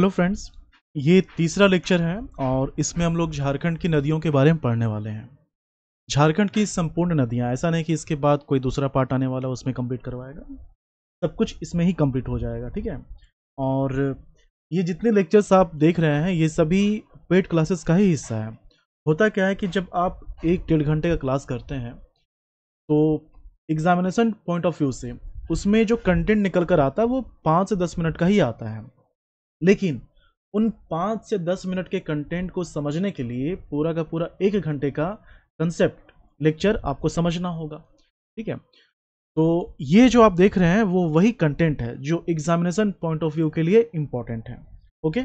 Hello friends ये तीसरा lecture है और इसमें हम लोग झारखंड की नदियों के बारे में पढ़ने वाले हैं झारखंड की संपूर्ण नदियां ऐसा नहीं कि इसके बाद कोई दूसरा पार्ट आने वाला उसमें कंप्लीट करवाएगा सब कुछ इसमें ही कंप्लीट हो जाएगा ठीक है और ये जितने लेक्चर्स आप देख रहे हैं ये सभी पेड क्लासेस का ही हिस्सा है होता क्या है कि जब आप एक डेढ़ घंटे का क्लास करते हैं तो एग्जामिनेशन पॉइंट ऑफ व्यू से उसमें जो कंटेंट निकल कर आता है वो पाँच से दस मिनट का ही आता है लेकिन उन पाँच से दस मिनट के कंटेंट को समझने के लिए पूरा का पूरा एक घंटे का कंसेप्ट लेक्चर आपको समझना होगा ठीक है तो ये जो आप देख रहे हैं वो वही कंटेंट है जो एग्जामिनेशन पॉइंट ऑफ व्यू के लिए इम्पॉर्टेंट है ओके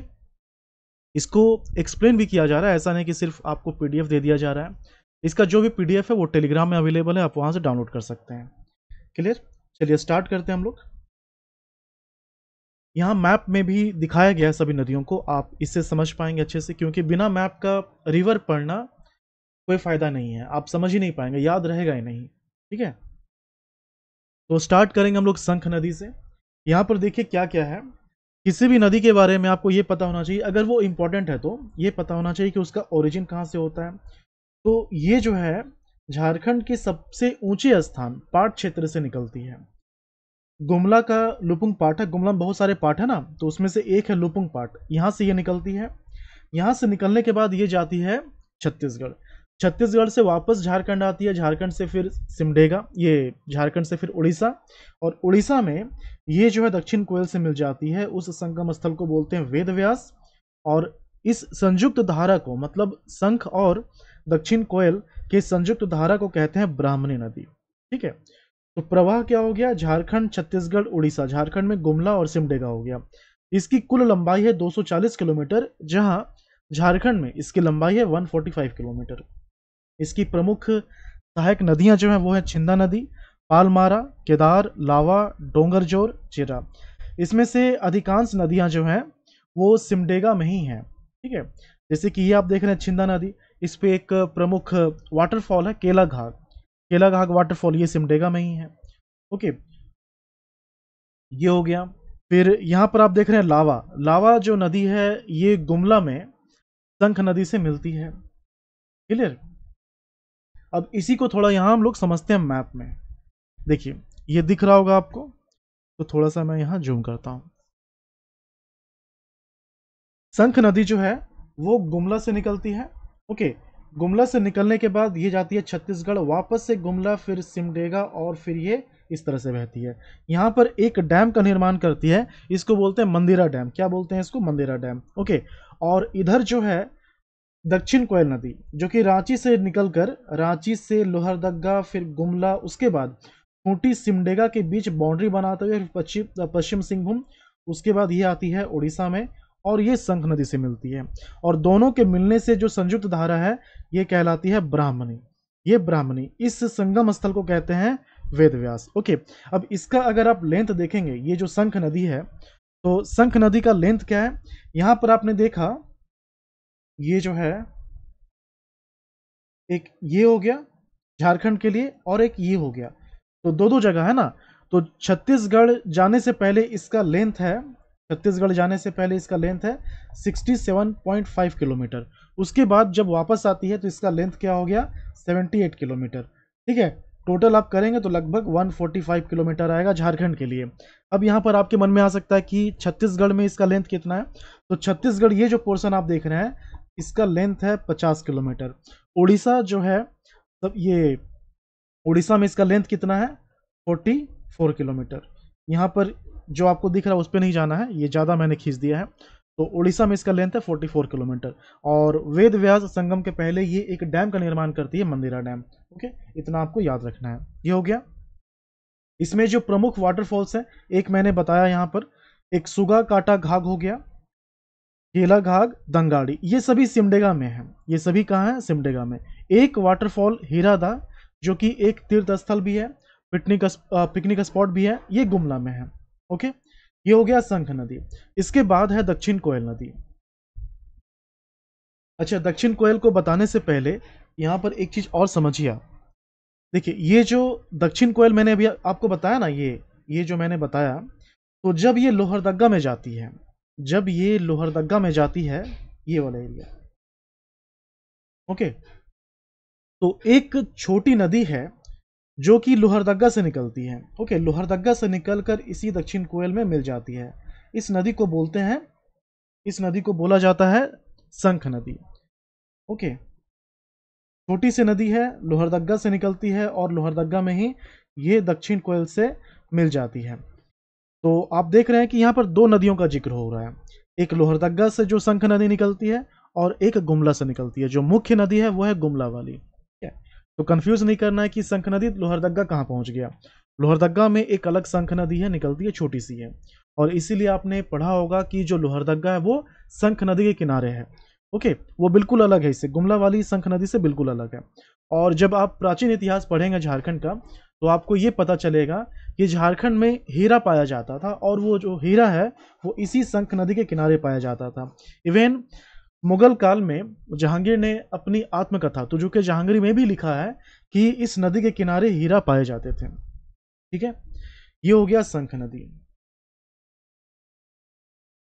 इसको एक्सप्लेन भी किया जा रहा है ऐसा नहीं कि सिर्फ आपको पीडीएफ दे दिया जा रहा है इसका जो भी पीडीएफ है वो टेलीग्राम में अवेलेबल है आप वहाँ से डाउनलोड कर सकते हैं क्लियर चलिए स्टार्ट करते हैं हम लोग यहाँ मैप में भी दिखाया गया है सभी नदियों को आप इससे समझ पाएंगे अच्छे से क्योंकि बिना मैप का रिवर पढ़ना कोई फ़ायदा नहीं है आप समझ ही नहीं पाएंगे याद रहेगा ही नहीं ठीक है तो स्टार्ट करेंगे हम लोग संख नदी से यहाँ पर देखिए क्या क्या है किसी भी नदी के बारे में आपको ये पता होना चाहिए अगर वो इम्पोर्टेंट है तो ये पता होना चाहिए कि उसका ओरिजिन कहाँ से होता है तो ये जो है झारखंड के सबसे ऊंचे स्थान पाट क्षेत्र से निकलती है गुमला का लुपुंग पार्ट है गुमला में बहुत सारे पार्ट है ना तो उसमें से एक है लुपुंग पार्ट यहाँ से ये निकलती है यहाँ से निकलने के बाद ये जाती है छत्तीसगढ़ छत्तीसगढ़ से वापस झारखंड आती है झारखंड से फिर सिमडेगा ये झारखंड से फिर उड़ीसा और उड़ीसा में ये जो है दक्षिण कोयल से मिल जाती है उस संगम स्थल को बोलते हैं वेद व्यास और इस संयुक्त धारा को मतलब संख और दक्षिण कोयल के संयुक्त धारा को कहते हैं ब्राह्मणी नदी ठीक है तो प्रवाह क्या हो गया झारखंड छत्तीसगढ़ उड़ीसा झारखंड में गुमला और सिमडेगा हो गया इसकी कुल लंबाई है 240 किलोमीटर जहां झारखंड में इसकी लंबाई है 145 किलोमीटर इसकी प्रमुख सहायक नदियां जो हैं वो है छिंदा नदी पालमारा केदार लावा डोंगरजोर चिरा इसमें से अधिकांश नदियां जो हैं वो सिमडेगा में ही हैं ठीक है जैसे कि ये आप देख रहे हैं छिंदा नदी इस पर एक प्रमुख वाटरफॉल है केला घाट केला घाग वाटरफॉल ये सिमडेगा में ही है ओके ये हो गया फिर यहाँ पर आप देख रहे हैं लावा लावा जो नदी है ये गुमला में संख नदी से मिलती है क्लियर अब इसी को थोड़ा यहाँ हम लोग समझते हैं मैप में देखिए ये दिख रहा होगा आपको तो थोड़ा सा मैं यहाँ जूम करता हूँ संख नदी जो है वो गुमला से निकलती है ओके गुमला से निकलने के बाद ये जाती है छत्तीसगढ़ वापस से गुमला फिर सिमडेगा और फिर ये इस तरह से बहती है यहाँ पर एक डैम का निर्माण करती है इसको बोलते हैं मंदिरा डैम क्या बोलते हैं इसको मंदिरा डैम ओके और इधर जो है दक्षिण कोयल नदी जो कि रांची से निकलकर रांची से लोहरदगा फिर गुमला उसके बाद खूंटी सिमडेगा के बीच बाउंड्री बनाते हुए पश्चिम पश्चिम सिंहभूम उसके बाद ये आती है उड़ीसा में और ये संख नदी से मिलती है और दोनों के मिलने से जो संयुक्त धारा है ये कहलाती है ब्राह्मणी ये ब्राह्मणी इस संगम स्थल को कहते हैं वेद व्यास ओके अब इसका अगर आप लेंथ देखेंगे ये जो संख नदी है तो संख नदी का लेंथ क्या है यहां पर आपने देखा ये जो है एक ये हो गया झारखंड के लिए और एक ये हो गया तो दो दो जगह है ना तो छत्तीसगढ़ जाने से पहले इसका लेंथ है छत्तीसगढ़ जाने से पहले इसका लेंथ है 67.5 किलोमीटर उसके बाद जब वापस आती है तो इसका लेंथ क्या हो गया 78 किलोमीटर ठीक है टोटल आप करेंगे तो लगभग 145 किलोमीटर आएगा झारखंड के लिए अब यहाँ पर आपके मन में आ सकता है कि छत्तीसगढ़ में इसका लेंथ कितना है तो छत्तीसगढ़ ये जो पोर्सन आप देख रहे हैं इसका लेंथ है पचास किलोमीटर उड़ीसा जो है तब ये उड़ीसा में इसका लेंथ कितना है फोर्टी किलोमीटर यहाँ पर जो आपको दिख रहा है उस पर नहीं जाना है ये ज़्यादा मैंने खींच दिया है तो उड़ीसा में इसका लेंथ है 44 किलोमीटर और वेद व्यास संगम के पहले ये एक डैम का निर्माण करती है मंदिरा डैम ओके इतना आपको याद रखना है ये हो गया इसमें जो प्रमुख वाटरफॉल्स हैं एक मैंने बताया यहाँ पर एक सुगा काटा घाघ हो गया केला घाघ दंगाड़ी ये सभी सिमडेगा में है ये सभी कहाँ है सिमडेगा में एक वाटरफॉल हीरा जो कि एक तीर्थ स्थल भी है पिकनिक पिकनिक स्पॉट भी है ये गुमला में है ओके ये हो गया संख नदी इसके बाद है दक्षिण कोयल नदी अच्छा दक्षिण कोयल को बताने से पहले यहां पर एक चीज और समझिए आप देखिए ये जो दक्षिण कोयल मैंने अभी आपको बताया ना ये ये जो मैंने बताया तो जब ये लोहरदगा में जाती है जब ये लोहरदगा में जाती है ये वाला एरिया ओके तो एक छोटी नदी है जो कि लोहरदगा से निकलती है ओके लोहरदगा से निकलकर इसी दक्षिण कोयल में मिल जाती है इस नदी को बोलते हैं इस नदी को बोला जाता है संख नदी ओके छोटी सी नदी है लोहरदगा से निकलती है और लोहरदगा में ही ये दक्षिण कोयल से मिल जाती है तो आप देख रहे हैं कि यहाँ पर दो नदियों का जिक्र हो रहा है एक लोहरदगा से जो संख नदी निकलती है और एक गुमला से निकलती है जो मुख्य नदी है वो है गुमला वाली ठीक है तो कंफ्यूज नहीं करना है कि शंख नदी लोहरदग्गा कहाँ पहुँच गया लोहरदग्गा में एक अलग शंख नदी है निकलती है छोटी सी है और इसीलिए आपने पढ़ा होगा कि जो लोहरदगा है वो शंख नदी के किनारे है ओके वो बिल्कुल अलग है इससे गुमला वाली शंख नदी से बिल्कुल अलग है और जब आप प्राचीन इतिहास पढ़ेंगे झारखंड का तो आपको ये पता चलेगा कि झारखंड में हीरा पाया जाता था और वो जो हीरा है वो इसी शंख नदी के किनारे पाया जाता था इवन मुगल काल में जहांगीर ने अपनी आत्मकथा जो के जहांगीर में भी लिखा है कि इस नदी के किनारे हीरा पाए जाते थे ठीक है ये हो गया संख नदी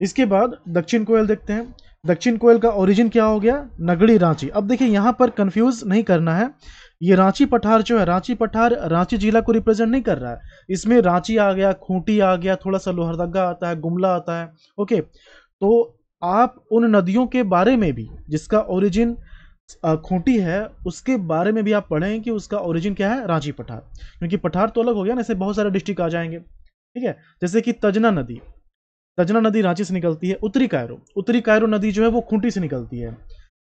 इसके बाद दक्षिण कोयल देखते हैं दक्षिण कोयल का ओरिजिन क्या हो गया नगड़ी रांची अब देखिए यहां पर कंफ्यूज नहीं करना है ये रांची पठार जो है रांची पठार रांची जिला को रिप्रेजेंट नहीं कर रहा है इसमें रांची आ गया खूंटी आ गया थोड़ा सा लोहरदगा आता है गुमला आता है ओके तो आप उन नदियों के बारे में भी जिसका ओरिजिन खूंटी है उसके बारे में भी आप पढ़ें कि उसका ओरिजिन क्या है रांची पठार क्योंकि पठार तो अलग हो गया ना ऐसे बहुत सारे डिस्ट्रिक्ट आ जाएंगे ठीक है जैसे कि तजना नदी तजना नदी रांची से निकलती है उत्तरी कायरो उत्तरी कायरो नदी जो है वो खूंटी से निकलती है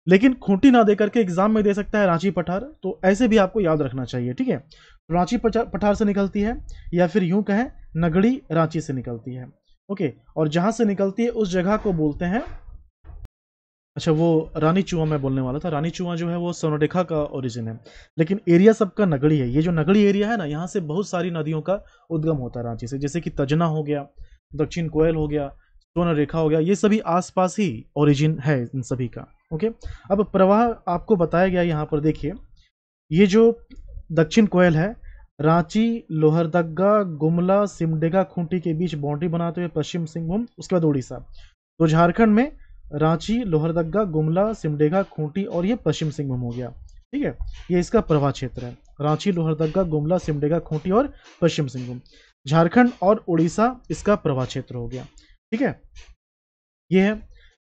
लेकिन खूंटी ना दे करके एग्जाम में दे सकता है रांची पठार तो ऐसे भी आपको याद रखना चाहिए ठीक है रांची पठार से निकलती है या फिर यूं कहें नगड़ी रांची से निकलती है ओके और जहां से निकलती है उस जगह को बोलते हैं अच्छा वो रानी चुआ मैं बोलने वाला था रानी चूहा जो है वो सोनोडेखा का ओरिजिन है लेकिन एरिया सबका नगड़ी है ये जो नगड़ी एरिया है ना यहाँ से बहुत सारी नदियों का उद्गम होता है रांची से जैसे कि तजना हो गया दक्षिण कोयल हो गया सोनरेखा हो गया ये सभी आसपास ही ओरिजिन है इन सभी का ओके अब प्रवाह आपको बताया गया यहाँ पर देखिए ये जो दक्षिण कोयल है रांची लोहरदगा गुमला सिमडेगा खूंटी के बीच बाउंड्री बनाते हुए पश्चिम सिंहभूम उसके बाद उड़ीसा तो झारखंड में रांची लोहरदगा गुमला सिमडेगा खूंटी और ये पश्चिम सिंहभूम हो गया ठीक है ये इसका प्रवाह क्षेत्र है रांची लोहरदगा गुमला सिमडेगा खूंटी और पश्चिम सिंहभूम झारखंड और उड़ीसा इसका प्रवाह क्षेत्र हो गया ठीक है ये है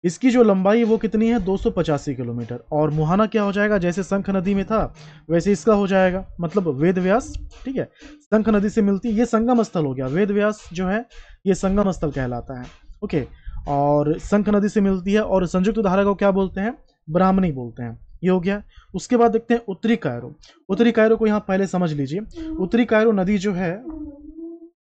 इसकी जो लंबाई है वो कितनी है दो किलोमीटर और मुहाना क्या हो जाएगा जैसे संख नदी में था वैसे इसका हो जाएगा मतलब वेद व्यास ठीक है संख नदी से मिलती ये संगम स्थल हो गया वेद व्यास जो है ये संगम स्थल कहलाता है ओके और संख नदी से मिलती है और संयुक्त धारा को क्या बोलते हैं ब्राह्मणी बोलते हैं ये हो गया उसके बाद देखते हैं उत्तरी कायरो उत्तरी कायरो को यहाँ पहले समझ लीजिए उत्तरी कायरो नदी जो है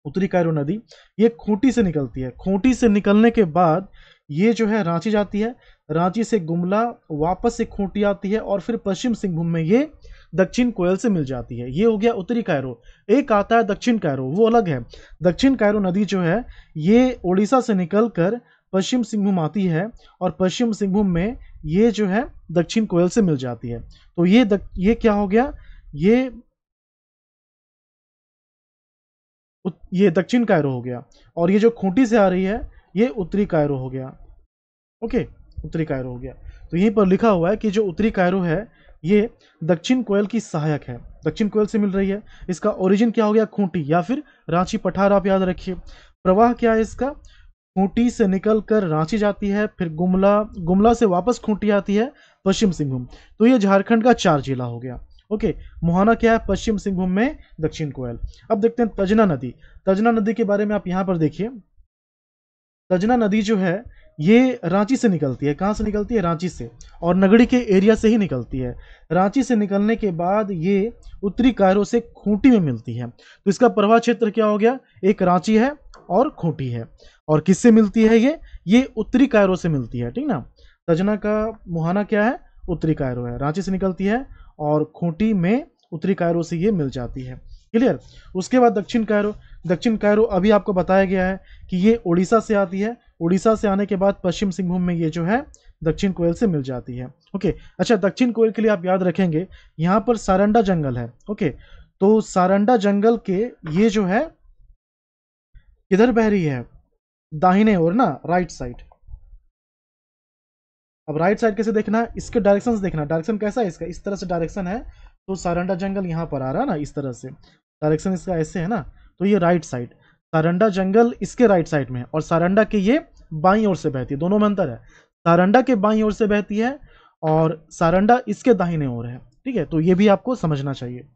उत्तरी कायरो नदी ये खूंटी से निकलती है खूंटी से निकलने के बाद ये जो है रांची जाती है रांची से गुमला वापस से खूंटी आती है और फिर पश्चिम सिंहभूम में ये दक्षिण कोयल से मिल जाती है ये हो गया उत्तरी कायरो एक आता है दक्षिण कायरो वो अलग है दक्षिण कायरो नदी जो है ये उड़ीसा से निकल कर पश्चिम सिंहभूम आती है और पश्चिम सिंहभूम में ये जो है दक्षिण कोयल से मिल जाती है तो ये दक, ये क्या हो गया ये ये दक्षिण कायरो हो गया और ये जो खूंटी से आ रही है ये उत्तरी कायरो हो गया ओके उत्तरी कायरो हो गया तो यहीं पर लिखा हुआ है कि जो उत्तरी कायरो है ये दक्षिण कोयल की सहायक है दक्षिण कोयल से मिल रही है इसका ओरिजिन क्या हो गया खूंटी या फिर रांची पठार आप याद रखिए प्रवाह क्या है इसका खूंटी से निकलकर रांची जाती है फिर गुमला गुमला से वापस खूंटी आती है पश्चिम सिंहभूम तो ये झारखंड का चार जिला हो गया ओके मुहाना क्या है पश्चिम सिंहभूम में दक्षिण कोयल अब देखते हैं तजना नदी तजना नदी के बारे में आप यहाँ पर देखिए तजना नदी जो है ये रांची से निकलती है कहाँ से निकलती है रांची से और नगड़ी के एरिया से ही निकलती है रांची से निकलने के बाद ये उत्तरी कायरों से खूंटी में मिलती है तो इसका प्रवाह क्षेत्र क्या हो गया एक रांची है और खूंटी है और किससे मिलती है ये ये उत्तरी कायरों से मिलती है ठीक ना तजना का मुहाना क्या है उत्तरी कायरों है रांची से निकलती है और खूंटी में उत्तरी कायरों से ये मिल जाती है क्लियर उसके बाद दक्षिण कायरों दक्षिण कायरो अभी आपको बताया गया है कि ये उड़ीसा से आती है उड़ीसा से आने के बाद पश्चिम सिंहभूम में ये जो है दक्षिण कोयल से मिल जाती है ओके अच्छा दक्षिण कोयल के लिए आप याद रखेंगे यहाँ पर सारंडा जंगल है ओके तो सारंडा जंगल के ये जो है किधर बह रही है दाहिने और ना राइट साइड अब राइट साइड कैसे देखना है इसके डायरेक्शन देखना डायरेक्शन कैसा है इसका इस तरह से डायरेक्शन है तो सारंडा जंगल यहाँ पर आ रहा है ना इस तरह से डायरेक्शन इसका ऐसे है ना तो ये राइट साइड सारंडा जंगल इसके राइट साइड में है और सारंडा के ये बाई ओर से बहती है दोनों में अंतर है सारंडा के बाई ओर से बहती है और सारंडा इसके दाहिने ओर है ठीक है तो ये भी आपको समझना चाहिए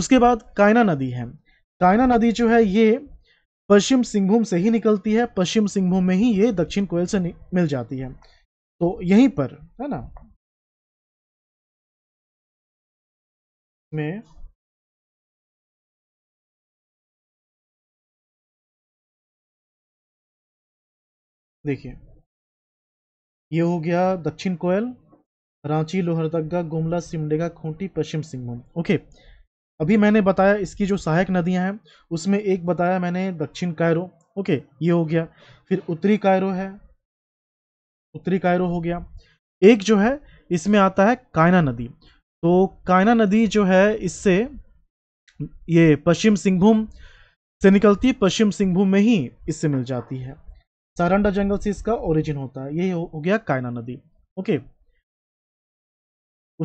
उसके बाद कायना नदी है कायना नदी जो है ये पश्चिम सिंहभूम से ही निकलती है पश्चिम सिंहभूम में ही ये दक्षिण कोयल से मिल जाती है तो यहीं पर है ना में देखिए ये हो गया दक्षिण कोयल रांची लोहरदगा गुमला सिमडेगा खूंटी पश्चिम सिंहभूम ओके अभी मैंने बताया इसकी जो सहायक नदियां हैं उसमें एक बताया मैंने दक्षिण कायरो ओके ये हो गया फिर उत्तरी कायरो है उत्तरी कायरो हो गया एक जो है इसमें आता है कायना नदी तो कायना नदी जो है इससे ये पश्चिम सिंहभूम से निकलती पश्चिम सिंहभूम में ही इससे मिल जाती है सारंडा जंगल से इसका ओरिजिन होता है यही हो, गया कायना नदी ओके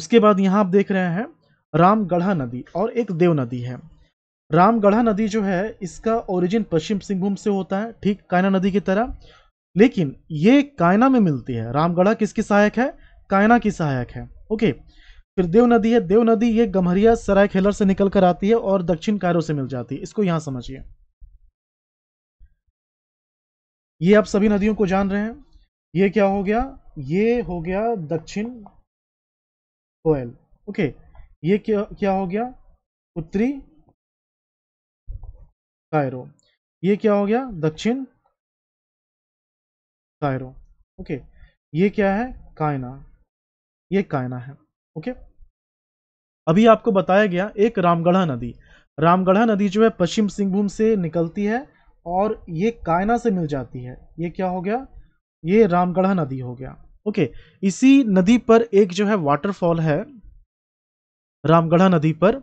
उसके बाद यहाँ आप देख रहे हैं रामगढ़ा नदी और एक देव नदी है रामगढ़ा नदी जो है इसका ओरिजिन पश्चिम सिंहभूम से होता है ठीक कायना नदी की तरह लेकिन ये कायना में मिलती है रामगढ़ा किसकी सहायक है कायना की सहायक है ओके फिर देव नदी है देव नदी ये गम्हरिया सराय खेलर से निकल कर आती है और दक्षिण कायरों से मिल जाती है इसको यहाँ समझिए ये आप सभी नदियों को जान रहे हैं ये क्या हो गया ये हो गया दक्षिण कोयल ओके ये क्या क्या हो गया उत्तरी कायरो ये क्या हो गया दक्षिण कायरो ओके ये क्या है कायना ये कायना है ओके अभी आपको बताया गया एक रामगढ़ा नदी रामगढ़ा नदी जो है पश्चिम सिंहभूम से निकलती है और ये कायना से मिल जाती है ये क्या हो गया ये रामगढ़ा नदी हो गया ओके इसी नदी पर एक जो है वाटरफॉल है रामगढ़ा नदी पर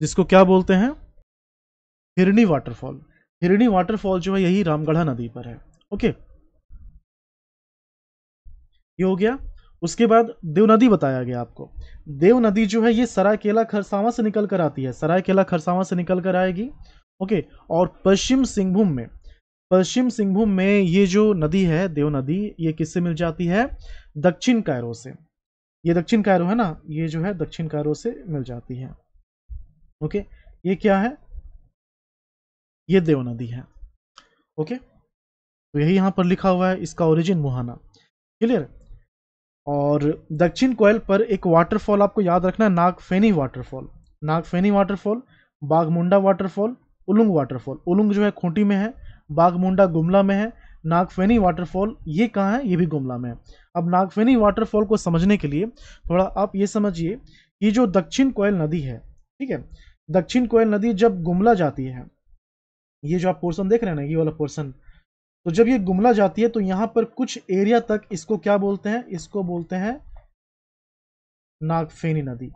जिसको क्या बोलते हैं हिरणी वाटरफॉल हिरणी वाटरफॉल जो है यही रामगढ़ा नदी पर है ओके ये हो गया उसके बाद देव नदी बताया गया आपको देव नदी जो है ये सरायकेला खरसावा से निकल कर आती है सरायकेला खरसावा से निकल कर आएगी ओके और पश्चिम सिंहभूम में पश्चिम सिंहभूम में ये जो नदी है देव नदी ये किससे मिल जाती है दक्षिण कायरो से ये दक्षिण कायरो है ना ये जो है दक्षिण कायरो से मिल जाती है ओके ये क्या है ये देव नदी है ओके तो यही यहां पर लिखा हुआ है इसका ओरिजिन मुहाना क्लियर और दक्षिण कोयल पर एक वाटरफॉल आपको याद रखना है Nagpheni waterfall Nagpheni waterfall Baghmunda waterfall Ulung waterfall Ulung जो है खूंटी में है बागमुंडा गुमला में है नागफेनी वाटरफॉल ये कहाँ है ये भी गुमला में है अब नागफेनी वाटरफॉल को समझने के लिए थोड़ा आप ये समझिए कि जो दक्षिण कोयल नदी है ठीक है दक्षिण कोयल नदी जब गुमला जाती है ये जो आप पोर्सन देख रहे हैं ना ये वाला पोर्सन तो जब ये गुमला जाती है तो यहाँ पर कुछ एरिया तक इसको क्या बोलते हैं इसको बोलते हैं नागफेनी नदी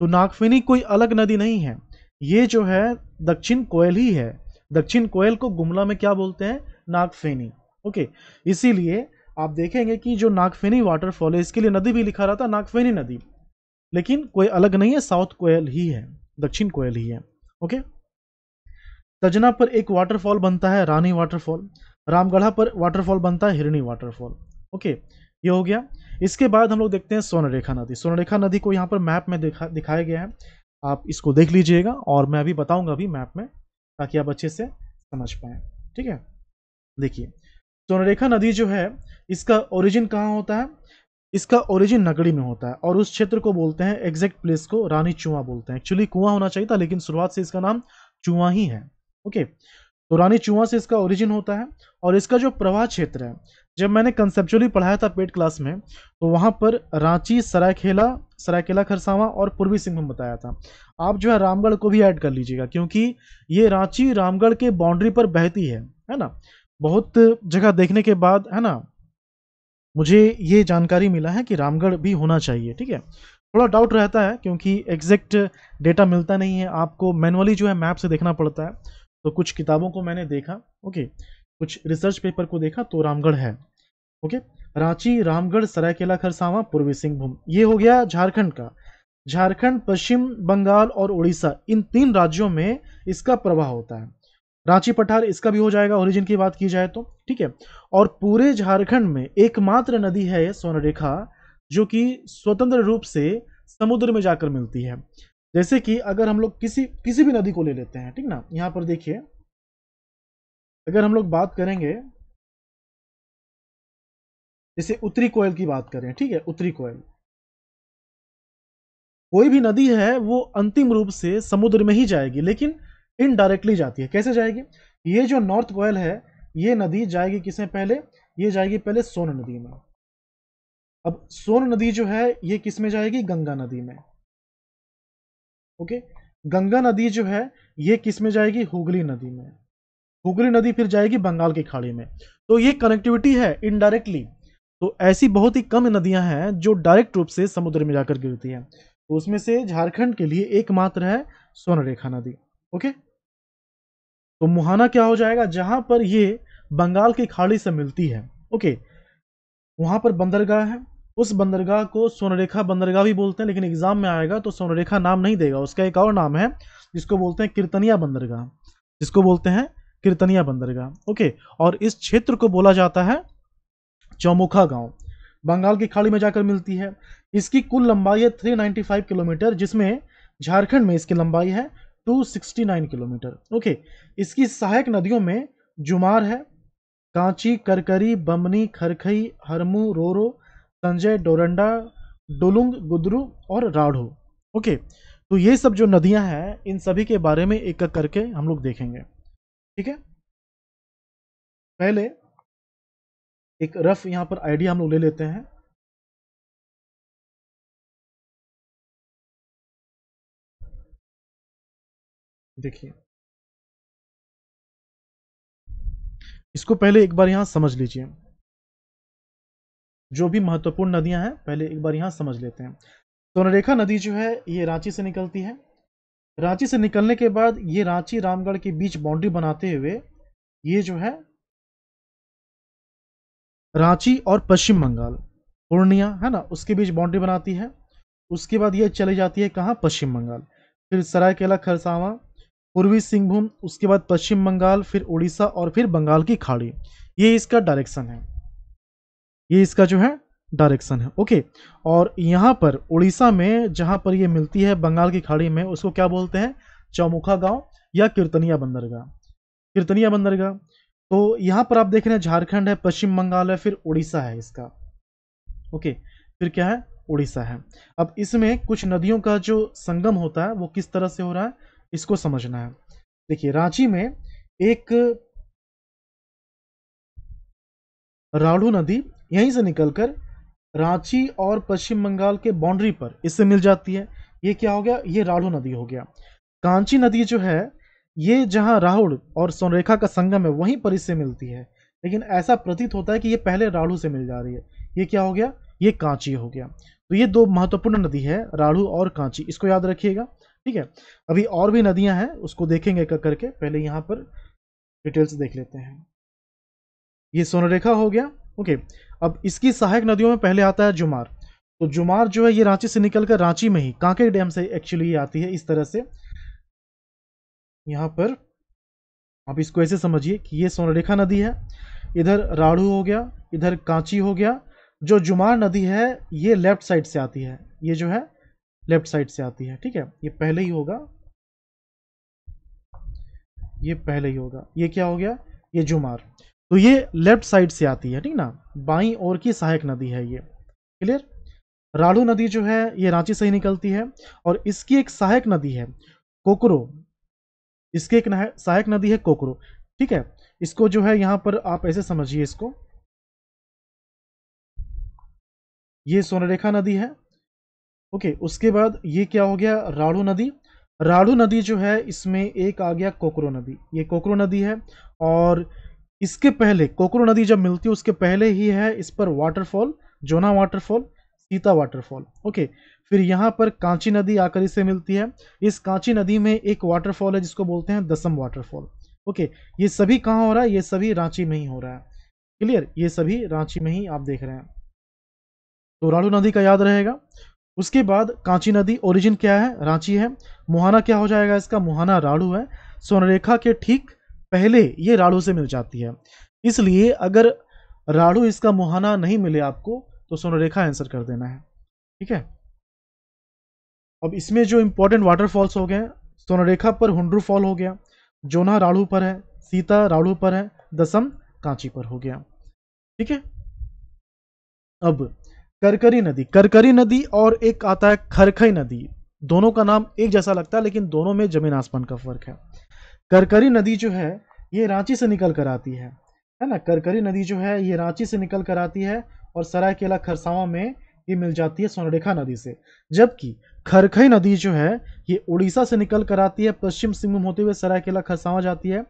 तो नागफेनी कोई अलग नदी नहीं है ये जो है दक्षिण कोयल ही है दक्षिण कोयल को गुमला में क्या बोलते हैं नागफेनी ओके इसीलिए आप देखेंगे कि जो नागफेनी वाटरफॉल है इसके लिए नदी भी लिखा रहा था नागफेनी नदी लेकिन कोई अलग नहीं है साउथ कोयल ही है दक्षिण कोयल ही है ओके तजना पर एक वाटरफॉल बनता है रानी वाटरफॉल रामगढ़ा पर वाटरफॉल बनता है हिरणी वाटरफॉल ओके ये हो गया इसके बाद हम लोग देखते हैं स्वर्णरेखा नदी स्वर्णरेखा नदी को यहाँ पर मैप में दिखा दिखाया गया है आप इसको देख लीजिएगा और मैं अभी बताऊंगा अभी मैप में ताकि आप अच्छे से समझ पाए ठीक है देखिए स्वर्णरेखा नदी जो है इसका ओरिजिन कहाँ होता है इसका ओरिजिन नगड़ी में होता है और उस क्षेत्र को बोलते हैं एग्जैक्ट प्लेस को रानी चुआ बोलते हैं एक्चुअली कुआं होना चाहिए था लेकिन शुरुआत से इसका नाम चुआ ही है ओके तो रानी चुआ से इसका ओरिजिन होता है और इसका जो प्रवाह क्षेत्र है जब मैंने कंसेप्चुअली पढ़ाया था पेड क्लास में तो वहाँ पर रांची सरायखेला सरायकेला खरसावा और पूर्वी सिंहभूम बताया था आप जो है रामगढ़ को भी ऐड कर लीजिएगा क्योंकि ये रांची रामगढ़ के बाउंड्री पर बहती है है ना बहुत जगह देखने के बाद है ना मुझे ये जानकारी मिला है कि रामगढ़ भी होना चाहिए ठीक है थोड़ा डाउट रहता है क्योंकि एग्जैक्ट डेटा मिलता नहीं है आपको मैनुअली जो है मैप से देखना पड़ता है तो कुछ किताबों को मैंने देखा ओके कुछ रिसर्च पेपर को देखा तो रामगढ़ है ओके रांची रामगढ़ सरायकेला खरसावा पूर्वी सिंहभूम ये हो गया झारखंड का झारखंड पश्चिम बंगाल और उड़ीसा इन तीन राज्यों में इसका प्रवाह होता है रांची पठार इसका भी हो जाएगा ओरिजिन की बात की जाए तो ठीक है और पूरे झारखंड में एकमात्र नदी है स्वर्णरेखा जो कि स्वतंत्र रूप से समुद्र में जाकर मिलती है जैसे कि अगर हम लोग किसी किसी भी नदी को ले लेते हैं ठीक ना यहाँ पर देखिए अगर हम लोग बात करेंगे जैसे उत्तरी कोयल की बात करें ठीक है उत्तरी कोयल कोई भी नदी है वो अंतिम रूप से समुद्र में ही जाएगी लेकिन इनडायरेक्टली जाती है कैसे जाएगी ये जो नॉर्थ कोयल है ये नदी जाएगी किसे पहले ये जाएगी पहले सोन नदी में अब सोन नदी जो है ये किस में जाएगी गंगा नदी में ओके गंगा नदी जो है ये किस में जाएगी हुगली नदी में हुगली नदी फिर जाएगी बंगाल की खाड़ी में तो ये कनेक्टिविटी है इनडायरेक्टली तो ऐसी बहुत ही कम नदियां हैं जो डायरेक्ट रूप से समुद्र में जाकर गिरती हैं तो उसमें से झारखंड के लिए एकमात्र है स्वर्णरेखा नदी ओके तो मुहाना क्या हो जाएगा जहां पर ये बंगाल की खाड़ी से मिलती है ओके वहां पर बंदरगाह है उस बंदरगाह को स्वर्णरेखा बंदरगाह भी बोलते हैं लेकिन एग्जाम में आएगा तो स्वर्णरेखा नाम नहीं देगा उसका एक और नाम है जिसको बोलते हैं कीर्तनिया बंदरगाह जिसको बोलते हैं कीर्तनिया बंदरगाह ओके और इस क्षेत्र को बोला जाता है चौमुखा गांव बंगाल की खाड़ी में जाकर मिलती है इसकी कुल लंबाई है 395 किलोमीटर जिसमें झारखंड में इसकी लंबाई है 269 किलोमीटर ओके इसकी सहायक नदियों में जुमार है कांची करकरी बमनी खरखई हरमू रोरो संजय डोरंडा डोलुंग गुदरू और राढ़ो ओके तो ये सब जो नदियां हैं इन सभी के बारे में एक एक करके हम लोग देखेंगे ठीक है पहले एक रफ यहां पर आइडिया हम लोग ले लेते हैं देखिए इसको पहले एक बार यहां समझ लीजिए जो भी महत्वपूर्ण नदियां हैं पहले एक बार यहां समझ लेते हैं तो रेखा नदी जो है ये रांची से निकलती है रांची से निकलने के बाद ये रांची रामगढ़ के बीच बाउंड्री बनाते हुए ये जो है रांची और पश्चिम बंगाल पूर्णिया है ना उसके बीच बाउंड्री बनाती है उसके बाद ये चली जाती है कहाँ पश्चिम बंगाल फिर सरायकेला खरसावा पूर्वी सिंहभूम उसके बाद पश्चिम बंगाल फिर उड़ीसा और फिर बंगाल की खाड़ी ये इसका डायरेक्शन है ये इसका जो है डायरेक्शन है ओके और यहाँ पर उड़ीसा में जहाँ पर ये मिलती है बंगाल की खाड़ी में उसको क्या बोलते हैं चौमुखा गांव या कीर्तनिया बंदरगाह कीर्तनिया बंदरगाह तो यहाँ पर आप देख रहे हैं झारखंड है पश्चिम बंगाल है फिर उड़ीसा है इसका ओके फिर क्या है उड़ीसा है अब इसमें कुछ नदियों का जो संगम होता है वो किस तरह से हो रहा है इसको समझना है देखिए रांची में एक राढ़ू नदी यहीं से निकलकर रांची और पश्चिम बंगाल के बाउंड्री पर इससे मिल जाती है ये क्या हो गया ये राढ़ो नदी हो गया कांची नदी जो है ये जहाँ राहुल और सोनरेखा का संगम है वहीं पर इससे मिलती है लेकिन ऐसा प्रतीत होता है कि ये पहले राढ़ू से मिल जा रही है ये क्या हो गया ये कांची हो गया तो ये दो महत्वपूर्ण नदी है राढ़ू और कांची इसको याद रखिएगा ठीक है अभी और भी नदियां हैं उसको देखेंगे कर करके पहले यहाँ पर डिटेल्स देख लेते हैं ये सोनरेखा हो गया ओके अब इसकी सहायक नदियों में पहले आता है जुमार तो जुमार जो है ये रांची से निकलकर रांची में ही कांके डैम से एक्चुअली आती है इस तरह से यहाँ पर आप इसको ऐसे समझिए कि ये सोनरेखा नदी है इधर राड़ू हो गया इधर कांची हो गया जो जुमार नदी है ये लेफ्ट साइड से आती है ये जो है लेफ्ट साइड से आती है ठीक है ये पहले ही होगा ये पहले ही होगा ये क्या हो गया ये जुमार तो ये लेफ्ट साइड से आती है ठीक ना बाई और की सहायक नदी है ये क्लियर राड़ू नदी जो है ये रांची से ही निकलती है और इसकी एक सहायक नदी है कोकरो इसकी एक सहायक नदी है कोकरो ठीक है इसको जो है यहां पर आप ऐसे समझिए इसको ये सोनरेखा नदी है ओके उसके बाद ये क्या हो गया राड़ू नदी राड़ू नदी जो है इसमें एक आ गया कोकरो नदी ये कोकरो नदी है और इसके पहले कोकरू नदी जब मिलती है उसके पहले ही है इस पर waterfall Jonha waterfall Sita waterfall okay फिर यहाँ पर कांची नदी आकर इसे मिलती है इस कांची नदी में एक वाटरफॉल है जिसको बोलते हैं दसम वाटरफॉल ओके ये सभी कहाँ हो रहा है ये सभी रांची में ही हो रहा है क्लियर ये सभी रांची में ही आप देख रहे हैं तो राड़ू नदी का याद रहेगा उसके बाद कांची नदी ओरिजिन क्या है रांची है मुहाना क्या हो जाएगा इसका मुहाना राड़ू है सोनरेखा के ठीक पहले ये राड़ू से मिल जाती है इसलिए अगर राड़ू इसका मुहाना नहीं मिले आपको तो सोनरेखा आंसर कर देना है ठीक है अब इसमें जो इंपॉर्टेंट वाटरफॉल्स हो गए सोनरेखा पर हुंड्रू फॉल हो गया जोना राड़ू पर है सीता राड़ू पर है दसम कांची पर हो गया ठीक है अब करकरी नदी करकरी नदी और एक आता है खरखई नदी दोनों का नाम एक जैसा लगता है लेकिन दोनों में जमीन आसमान का फर्क है करकरी नदी जो है ये रांची से निकल कर आती है है ना करकरी नदी जो है ये रांची से निकल कर आती है और सरायकेला खरसावा में ये मिल जाती है सोनरेखा नदी से जबकि खरखई नदी जो है ये उड़ीसा से निकल कर आती है पश्चिम सिंहभूम होते हुए सरायकेला खरसावा जाती है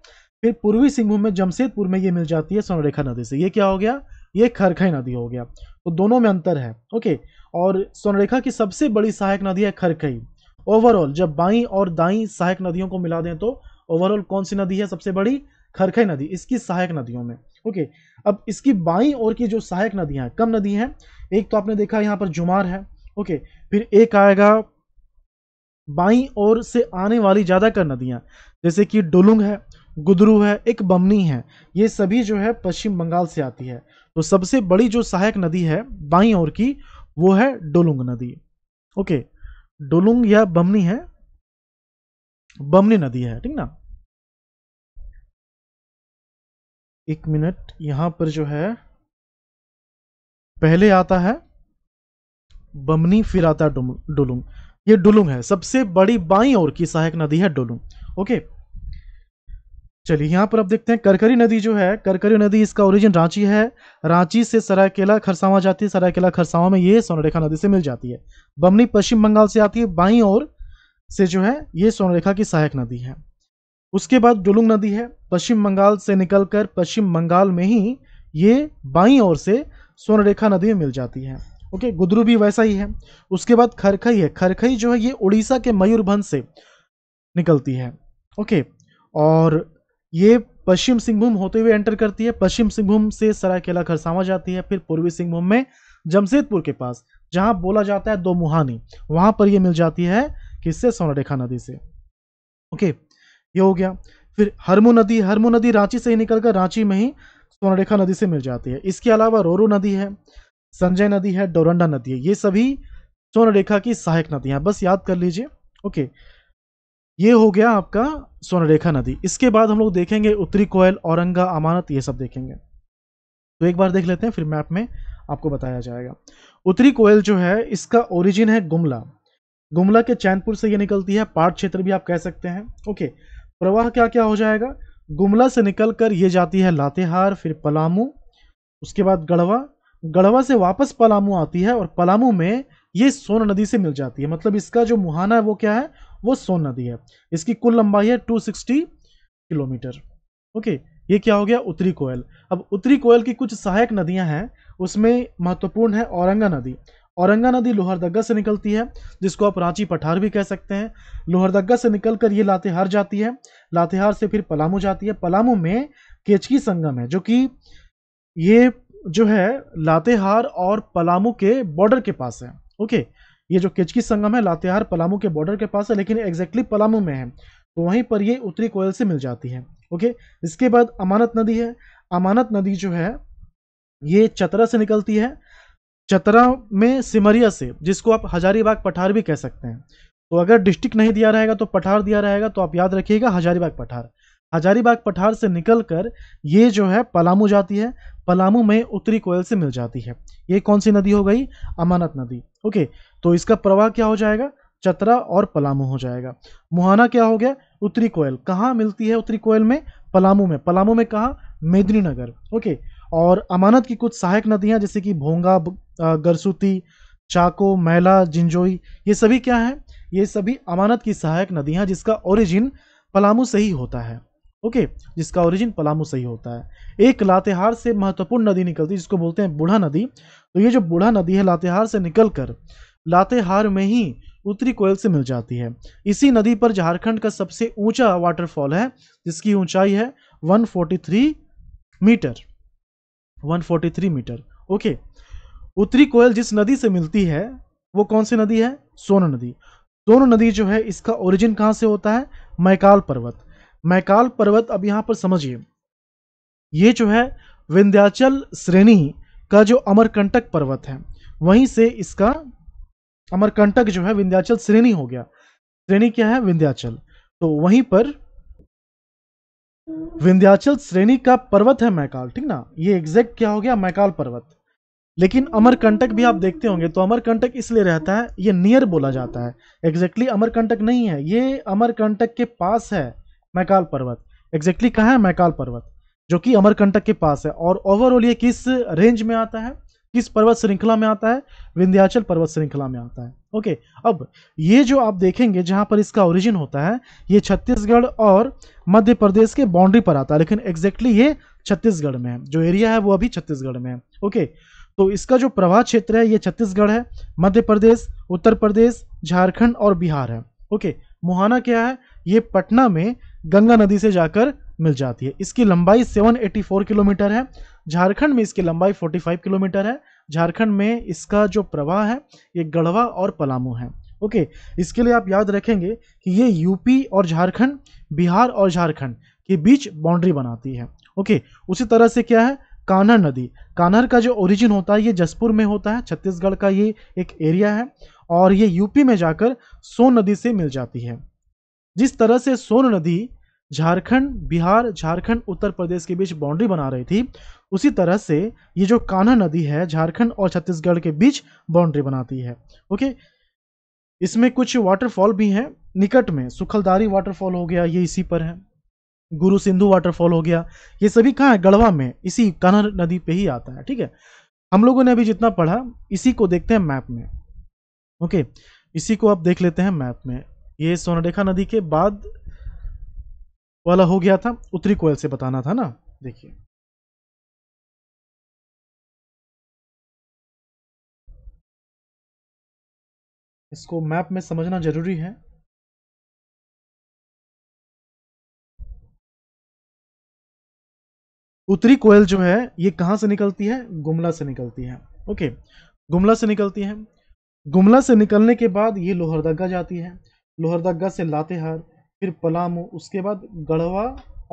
फिर पूर्वी सिंहभूम में जमशेदपुर में ये मिल जाती है सोनरेखा नदी से ये क्या हो गया ये खरखई नदी हो गया तो दोनों में अंतर है ओके और स्वर्णरेखा की सबसे बड़ी सहायक नदी है खरखई ओवरऑल जब बाई और दाई सहायक नदियों को मिला दें तो ओवरऑल कौन सी नदी है सबसे बड़ी खरखई नदी इसकी सहायक नदियों में ओके अब इसकी बाई और की जो सहायक नदियां हैं कम नदी हैं एक तो आपने देखा यहाँ पर जुमार है ओके फिर एक आएगा बाई और से आने वाली ज़्यादातर नदियां जैसे कि डोलुंग है गुदरू है एक बमनी है ये सभी जो है पश्चिम बंगाल से आती है तो सबसे बड़ी जो सहायक नदी है बाई और की वो है डोलुंग नदी ओके डोलुंग या बमनी है बमनी नदी है ठीक ना एक मिनट यहां पर जो है पहले आता है बमनी फिर आता है डुलुंग ये डुलुंग है सबसे बड़ी बाई और की सहायक नदी है डुलुंग ओके चलिए यहां पर अब देखते हैं करकरी नदी जो है करकरी नदी इसका ओरिजिन रांची है रांची से सरायकेला खरसावा जाती है सरायकेला खरसावा में ये सोनरेखा नदी से मिल जाती है बमनी पश्चिम बंगाल से आती है बाई और से जो है ये सोनरेखा की सहायक नदी है उसके बाद जुलुंग नदी है पश्चिम बंगाल से निकलकर पश्चिम बंगाल में ही ये बाई ओर से स्वर्णरेखा नदी में मिल जाती है ओके गुदरू भी वैसा ही है उसके बाद खरखई है खरखई जो है ये उड़ीसा के मयूरभंज से निकलती है ओके और ये पश्चिम सिंहभूम होते हुए एंटर करती है पश्चिम सिंहभूम से सरायकेला खरसावा जाती है फिर पूर्वी सिंहभूम में जमशेदपुर के पास जहां बोला जाता है दो मुहानी वहां पर ये मिल जाती है किससे स्वर्णरेखा नदी से ओके okay. ये हो गया फिर हरमू नदी हरमू नदी रांची से ही निकलकर रांची में ही स्वर्णरेखा नदी से मिल जाती है इसके अलावा रोरू नदी है संजय नदी है डोरंडा नदी है ये सभी स्वर्णरेखा की सहायक नदियां बस याद कर लीजिए ओके ये हो गया आपका स्वर्णरेखा नदी इसके बाद हम लोग देखेंगे उत्तरी कोयल औरंगा अमानत ये सब देखेंगे तो एक बार देख लेते हैं फिर मैप में आपको बताया जाएगा उत्तरी कोयल जो है इसका ओरिजिन है गुमला गुमला के चैनपुर से ये निकलती है पाट क्षेत्र भी आप कह सकते हैं ओके प्रवाह क्या क्या हो जाएगा गुमला से निकलकर ये जाती है लातेहार फिर पलामू उसके बाद गढ़वा गढ़वा से वापस पलामू आती है और पलामू में ये सोन नदी से मिल जाती है मतलब इसका जो मुहाना है वो क्या है वो सोन नदी है इसकी कुल लंबाई है 260 किलोमीटर ओके ये क्या हो गया उत्तरी कोयल अब उत्तरी कोयल की कुछ सहायक नदियां हैं उसमें महत्वपूर्ण है औरंगा नदी औरंगा नदी लोहरदगा से निकलती है जिसको आप रांची पठार भी कह सकते हैं लोहरदगा से निकलकर ये लातेहार जाती है लातेहार से फिर पलामू जाती है पलामू में केचकी संगम है जो कि ये जो है लातेहार और पलामू के बॉर्डर के पास है ओके ये जो केचकी संगम है लातेहार पलामू के बॉर्डर के पास है लेकिन एग्जैक्टली पलामू में है तो वहीं पर ये उत्तरी कोयल से मिल जाती है ओके इसके बाद अमानत नदी है अमानत नदी जो है ये चतरा से निकलती है चतरा में सिमरिया से जिसको आप हजारीबाग पठार भी कह सकते हैं तो अगर डिस्ट्रिक्ट नहीं दिया रहेगा तो पठार दिया रहेगा तो आप याद रखिएगा हजारीबाग पठार हजारीबाग पठार से निकलकर ये जो है पलामू जाती है पलामू में उत्तरी कोयल से मिल जाती है ये कौन सी नदी हो गई अमानत नदी ओके तो इसका प्रवाह क्या हो जाएगा चतरा और पलामू हो जाएगा मुहाना क्या हो गया उत्तरी कोयल कहाँ मिलती है उत्तरी कोयल में पलामू में पलामू में कहा मेदिनीनगर ओके और अमानत की कुछ सहायक नदियाँ जैसे कि भोंगा गरसुती चाको मैला जिंजोई ये सभी क्या हैं ये सभी अमानत की सहायक नदियाँ जिसका ओरिजिन पलामू से ही होता है ओके जिसका ओरिजिन पलामू से ही होता है एक लातेहार से महत्वपूर्ण नदी निकलती है जिसको बोलते हैं बूढ़ा नदी तो ये जो बूढ़ा नदी है लातेहार से निकल लातेहार में ही उत्तरी कोयल से मिल जाती है इसी नदी पर झारखंड का सबसे ऊंचा वाटरफॉल है जिसकी ऊंचाई है 143 मीटर 143 मीटर ओके उत्तरी कोयल जिस नदी से मिलती है वो कौन सी नदी है सोन नदी सोन नदी जो है इसका ओरिजिन कहाँ से होता है मैकाल पर्वत मैकाल पर्वत अब यहाँ पर समझिए ये जो है विंध्याचल श्रेणी का जो अमरकंटक पर्वत है वहीं से इसका अमरकंटक जो है विंध्याचल श्रेणी हो गया श्रेणी क्या है विंध्याचल तो वहीं पर विंध्याचल श्रेणी का पर्वत है मैकाल ठीक ना ये एग्जैक्ट क्या हो गया मैकाल पर्वत लेकिन अमरकंटक भी आप देखते होंगे तो अमरकंटक इसलिए रहता है ये नियर बोला जाता है एग्जैक्टली exactly अमरकंटक नहीं है ये अमरकंटक के पास है मैकाल पर्वत एग्जैक्टली exactly कहाँ है मैकाल पर्वत जो कि अमरकंटक के पास है और ओवरऑल ये किस रेंज में आता है किस पर्वत श्रृंखला में आता है विंध्याचल पर्वत श्रृंखला में आता है ओके अब ये जो आप देखेंगे जहां पर इसका ओरिजिन होता है ये छत्तीसगढ़ और मध्य प्रदेश के बाउंड्री पर आता है लेकिन एग्जैक्टली ये छत्तीसगढ़ में है जो एरिया है वो अभी छत्तीसगढ़ में है ओके तो इसका जो प्रवाह क्षेत्र है ये छत्तीसगढ़ है मध्य प्रदेश उत्तर प्रदेश झारखंड और बिहार है ओके मुहाना क्या है ये पटना में गंगा नदी से जाकर मिल जाती है इसकी लंबाई 784 किलोमीटर है झारखंड में इसकी लंबाई 45 किलोमीटर है झारखंड में इसका जो प्रवाह है ये गढ़वा और पलामू है ओके इसके लिए आप याद रखेंगे कि ये यूपी और झारखंड बिहार और झारखंड के बीच बाउंड्री बनाती है ओके उसी तरह से क्या है कान्हर नदी कान्हर का जो ओरिजिन होता है ये जसपुर में होता है छत्तीसगढ़ का ये एक एरिया है और ये यूपी में जाकर सोन नदी से मिल जाती है जिस तरह से सोन नदी झारखंड बिहार झारखंड उत्तर प्रदेश के बीच बाउंड्री बना रही थी उसी तरह से ये जो कान्हा नदी है झारखंड और छत्तीसगढ़ के बीच बाउंड्री बनाती है ओके इसमें कुछ वाटरफॉल भी हैं निकट में सुखलदारी वाटरफॉल हो गया ये इसी पर है गुरु सिंधु वाटरफॉल हो गया ये सभी कहाँ है गढ़वा में इसी कान्हा नदी पे ही आता है ठीक है हम लोगों ने अभी जितना पढ़ा इसी को देखते हैं मैप में ओके इसी को आप देख लेते हैं मैप में ये सोनाडेखा नदी के बाद वाला हो गया था उत्तरी कोयल से बताना था ना देखिए इसको मैप में समझना जरूरी है उत्तरी कोयल जो है ये कहां से निकलती है गुमला से निकलती है ओके गुमला से निकलती है गुमला से निकलने के बाद ये लोहरदगा जाती है लोहरदगा से लातेहार फिर पलामू उसके बाद गढ़वा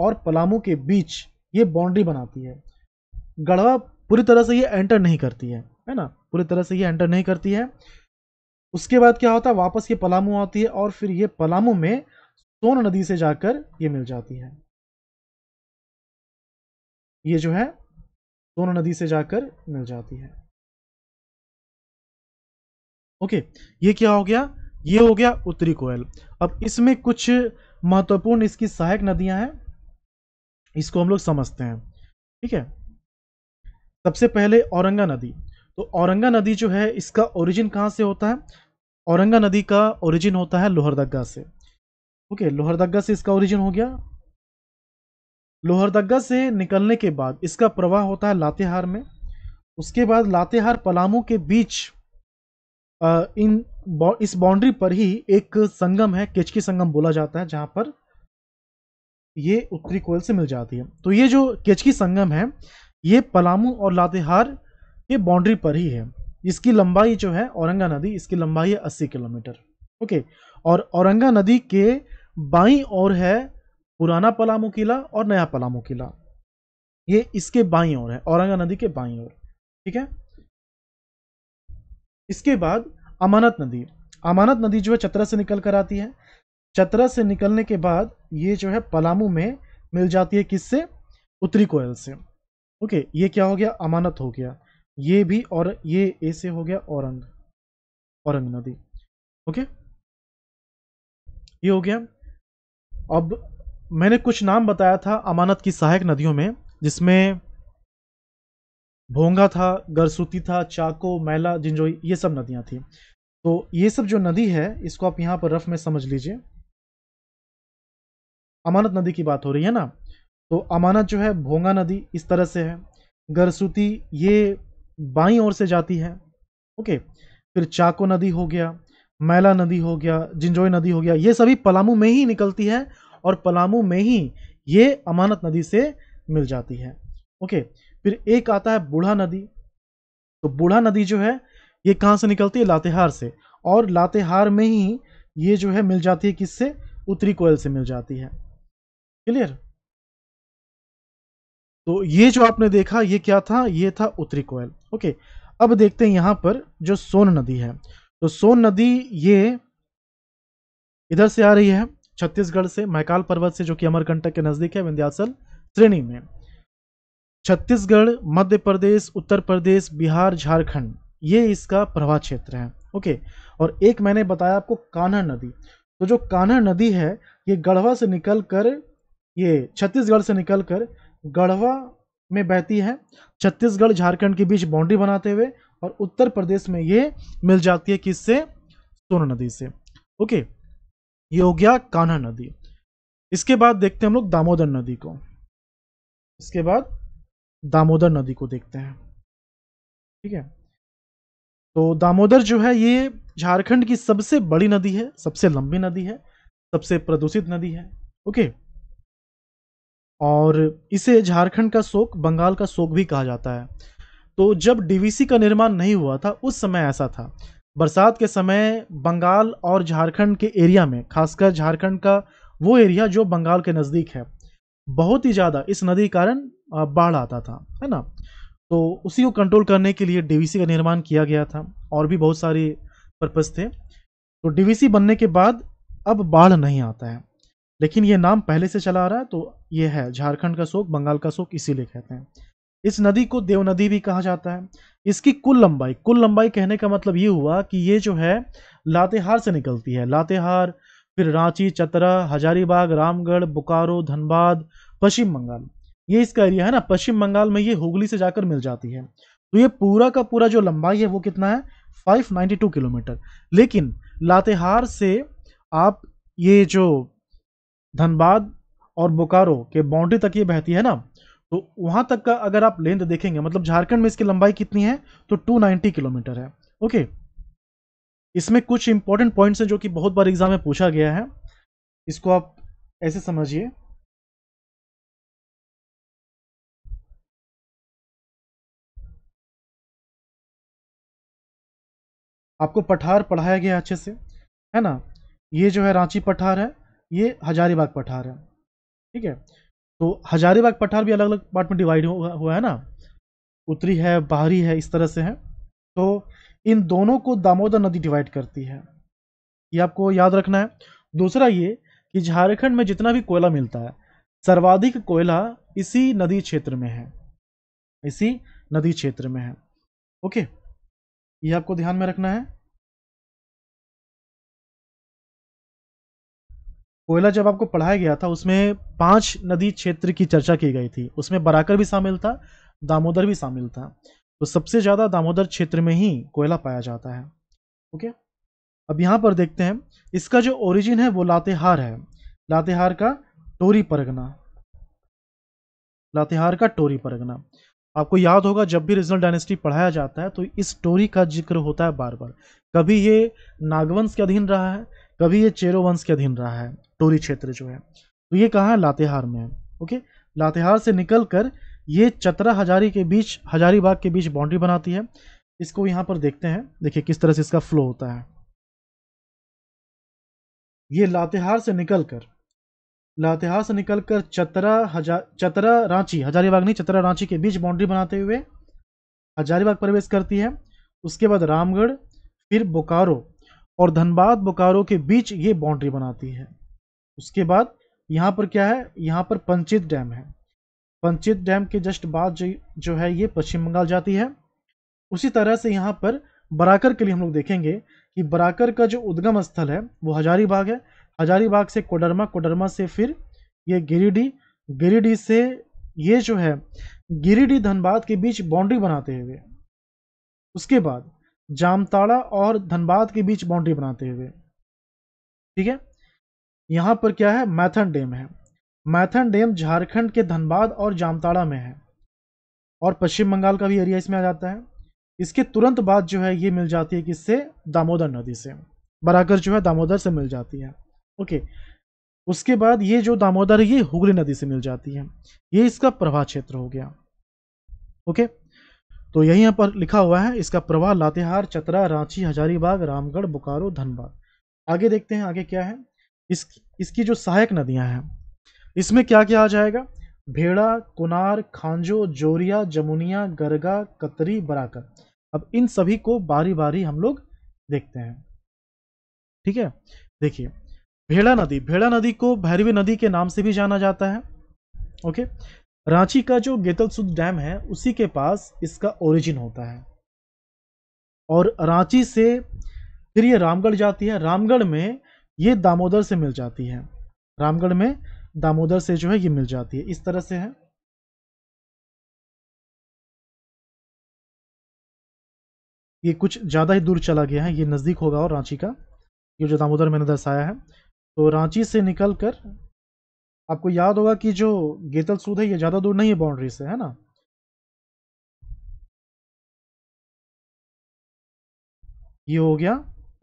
और पलामू के बीच ये बाउंड्री बनाती है गढ़वा पूरी तरह से ये एंटर नहीं करती है है ना पूरी तरह से ये एंटर नहीं करती है उसके बाद क्या होता है वापस ये पलामू आती है और फिर ये पलामू में सोन नदी से जाकर ये मिल जाती है ये जो है सोन नदी से जाकर मिल जाती है ओके ये क्या हो गया ये हो गया उत्तरी कोयल अब इसमें कुछ महत्वपूर्ण इसकी सहायक नदियां हैं इसको हम लोग समझते हैं ठीक है सबसे पहले औरंगा नदी तो औरंगा नदी जो है इसका ओरिजिन कहाँ से होता है औरंगा नदी का ओरिजिन होता है लोहरदगा से ओके लोहरदगा से इसका ओरिजिन हो गया लोहरदगा से निकलने के बाद इसका प्रवाह होता है लातेहार में उसके बाद लातेहार पलामू के बीच इन इस बाउंड्री पर ही एक संगम है केचकी संगम बोला जाता है जहां पर ये उत्तरी कोयल से मिल जाती है तो ये जो केचकी संगम है ये पलामू और लातेहार ये बाउंड्री पर ही है इसकी लंबाई जो है औरंगा नदी इसकी लंबाई है अस्सी किलोमीटर ओके और औरंगा नदी के बाई और है पुराना पलामू किला और नया पलामू किला ये इसके बाई और है औरंगा नदी के बाई और ठीक है इसके बाद अमानत नदी अमानत नदी जो है चतरा से निकल कर आती है चतरा से निकलने के बाद ये जो है पलामू में मिल जाती है किससे उत्तरी कोयल से ओके ये क्या हो गया अमानत हो गया ये भी और ये ए से हो गया औरंग औरंग नदी ओके ये हो गया अब मैंने कुछ नाम बताया था अमानत की सहायक नदियों में जिसमें भोंगा था गरसुती था चाको मैला जिंजोई ये सब नदियां थी तो ये सब जो नदी है इसको आप यहां पर रफ में समझ लीजिए अमानत नदी की बात हो रही है ना तो अमानत जो है भोंगा नदी इस तरह से है गरसुती ये बाई ओर से जाती है ओके फिर चाको नदी हो गया मैला नदी हो गया जिंजोई नदी हो गया ये सभी पलामू में ही निकलती है और पलामू में ही ये अमानत नदी से मिल जाती है ओके फिर एक आता है बूढ़ा नदी तो बूढ़ा नदी जो है ये कहाँ से निकलती है लातेहार से और लातेहार में ही ये जो है मिल जाती है किससे उत्तरी कोयल से मिल जाती है क्लियर तो ये जो आपने देखा ये क्या था ये था उत्तरी कोयल ओके अब देखते हैं यहाँ पर जो सोन नदी है तो सोन नदी ये इधर से आ रही है छत्तीसगढ़ से महकाल पर्वत से जो कि अमरकंटक के नज़दीक है विंध्याचल श्रेणी में छत्तीसगढ़ मध्य प्रदेश उत्तर प्रदेश बिहार झारखंड ये इसका प्रवाह क्षेत्र है ओके और एक मैंने बताया आपको कान्हा नदी तो जो कान्हा नदी है ये गढ़वा से निकल कर ये छत्तीसगढ़ से निकल कर गढ़वा में बहती है छत्तीसगढ़ झारखंड के बीच बाउंड्री बनाते हुए और उत्तर प्रदेश में ये मिल जाती है किससे सोन नदी से ओके ये हो गया कान्हा नदी इसके बाद देखते हैं हम लोग दामोदर नदी को इसके बाद दामोदर नदी को देखते हैं ठीक है तो दामोदर जो है ये झारखंड की सबसे बड़ी नदी है सबसे लंबी नदी है सबसे प्रदूषित नदी है ओके और इसे झारखंड का शोक बंगाल का शोक भी कहा जाता है तो जब डीवीसी का निर्माण नहीं हुआ था उस समय ऐसा था बरसात के समय बंगाल और झारखंड के एरिया में खासकर झारखंड का वो एरिया जो बंगाल के नज़दीक है बहुत ही ज़्यादा इस नदी के कारण बाढ़ आता था है ना तो उसी को कंट्रोल करने के लिए डीवीसी का निर्माण किया गया था और भी बहुत सारे पर्पज़ थे तो डीवीसी बनने के बाद अब बाढ़ नहीं आता है लेकिन ये नाम पहले से चला आ रहा है तो ये है झारखंड का शोक बंगाल का शोक इसीलिए कहते हैं इस नदी को देव नदी भी कहा जाता है इसकी कुल लंबाई कुल लंबाई कहने का मतलब ये हुआ कि ये जो है लातेहार से निकलती है लातेहार फिर रांची चतरा हजारीबाग रामगढ़ बोकारो धनबाद पश्चिम बंगाल ये इसका एरिया है ना पश्चिम बंगाल में ये हुगली से जाकर मिल जाती है तो ये पूरा का पूरा जो लंबाई है वो कितना है 592 किलोमीटर लेकिन लातेहार से आप ये जो धनबाद और बोकारो के बाउंड्री तक ये बहती है ना तो वहाँ तक का अगर आप लेंथ देखेंगे मतलब झारखंड में इसकी लंबाई कितनी है तो 290 किलोमीटर है ओके इसमें कुछ इंपॉर्टेंट पॉइंट्स हैं जो कि बहुत बार एग्जाम में पूछा गया है इसको आप ऐसे समझिए आपको पठार पढ़ाया गया अच्छे से है ना ये जो है रांची पठार है ये हजारीबाग पठार है ठीक है तो हजारीबाग पठार भी अलग अलग पार्ट में डिवाइड हुआ है ना उत्तरी है बाहरी है इस तरह से है तो इन दोनों को दामोदर नदी डिवाइड करती है ये आपको याद रखना है दूसरा ये कि झारखंड में जितना भी कोयला मिलता है सर्वाधिक कोयला इसी नदी क्षेत्र में है इसी नदी क्षेत्र में है ओके ये आपको ध्यान में रखना है कोयला जब आपको पढ़ाया गया था उसमें पांच नदी क्षेत्र की चर्चा की गई थी उसमें बराकर भी शामिल था दामोदर भी शामिल था तो सबसे ज़्यादा दामोदर क्षेत्र में ही कोयला पाया जाता है ओके अब यहाँ पर देखते हैं इसका जो ओरिजिन है वो लातेहार है लातेहार का टोरी परगना लातेहार का टोरी परगना आपको याद होगा जब भी रीजनल डायनेस्टी पढ़ाया जाता है तो इस टोरी का जिक्र होता है बार बार कभी ये नागवंश के अधीन रहा है कभी ये चेरो वंश के अधीन रहा है टोरी क्षेत्र जो है तो ये कहाँ है लातेहार में है ओके लातेहार से निकल कर ये चतरा हजारी के बीच हजारीबाग के बीच बाउंड्री बनाती है इसको यहाँ पर देखते हैं देखिए किस तरह से इसका फ्लो होता है ये लातेहार से निकल कर लातेहार से निकल कर चतरा हजार चतरा रांची हजारीबाग नहीं चतरा रांची के बीच बाउंड्री बनाते हुए हजारीबाग प्रवेश करती है उसके बाद रामगढ़ फिर बोकारो और धनबाद बोकारो के बीच ये बाउंड्री बनाती है उसके बाद यहाँ पर क्या है यहाँ पर पंचित डैम है पंचित डैम के जस्ट बाद जो जो है ये पश्चिम बंगाल जाती है उसी तरह से यहाँ पर बराकर के लिए हम लोग देखेंगे कि बराकर का जो उद्गम स्थल है वो हजारीबाग है हजारीबाग से कोडरमा कोडरमा से फिर ये गिरिडीह गिरिडीह से ये जो है गिरिडीह धनबाद के बीच बाउंड्री बनाते हुए उसके बाद जामताड़ा और धनबाद के बीच बाउंड्री बनाते हुए ठीक है यहाँ पर क्या है मैथन डैम है मैथन डैम झारखंड के धनबाद और जामताड़ा में है और पश्चिम बंगाल का भी एरिया इसमें आ जाता है इसके तुरंत बाद जो है ये मिल जाती है किससे दामोदर नदी से बराकर जो है दामोदर से मिल जाती है ओके उसके बाद ये जो दामोदर है ये हुगली नदी से मिल जाती है ये इसका प्रवाह क्षेत्र हो गया ओके तो यही यहाँ पर लिखा हुआ है इसका प्रवाह लातेहार चतरा रांची हजारीबाग रामगढ़ बोकारो धनबाद आगे देखते हैं आगे क्या है इस इसकी जो सहायक नदियां हैं इसमें क्या क्या आ जाएगा भेड़ा कुनार खांजो जोरिया जमुनिया गरगा कतरी बराकर अब इन सभी को बारी बारी हम लोग देखते हैं ठीक है देखिए भेड़ा नदी भेड़ा नदी को भैरवी नदी के नाम से भी जाना जाता है ओके रांची का जो गेतलसुद डैम है उसी के पास इसका ओरिजिन होता है और रांची से फिर ये रामगढ़ जाती है रामगढ़ में ये दामोदर से मिल जाती है रामगढ़ में दामोदर से जो है ये मिल जाती है इस तरह से है ये कुछ ज़्यादा ही दूर चला गया है ये नज़दीक होगा और रांची का ये जो दामोदर मैंने दर्शाया है तो रांची से निकल कर आपको याद होगा कि जो गेतल सूद है ये ज़्यादा दूर नहीं है बाउंड्री से है ना ये हो गया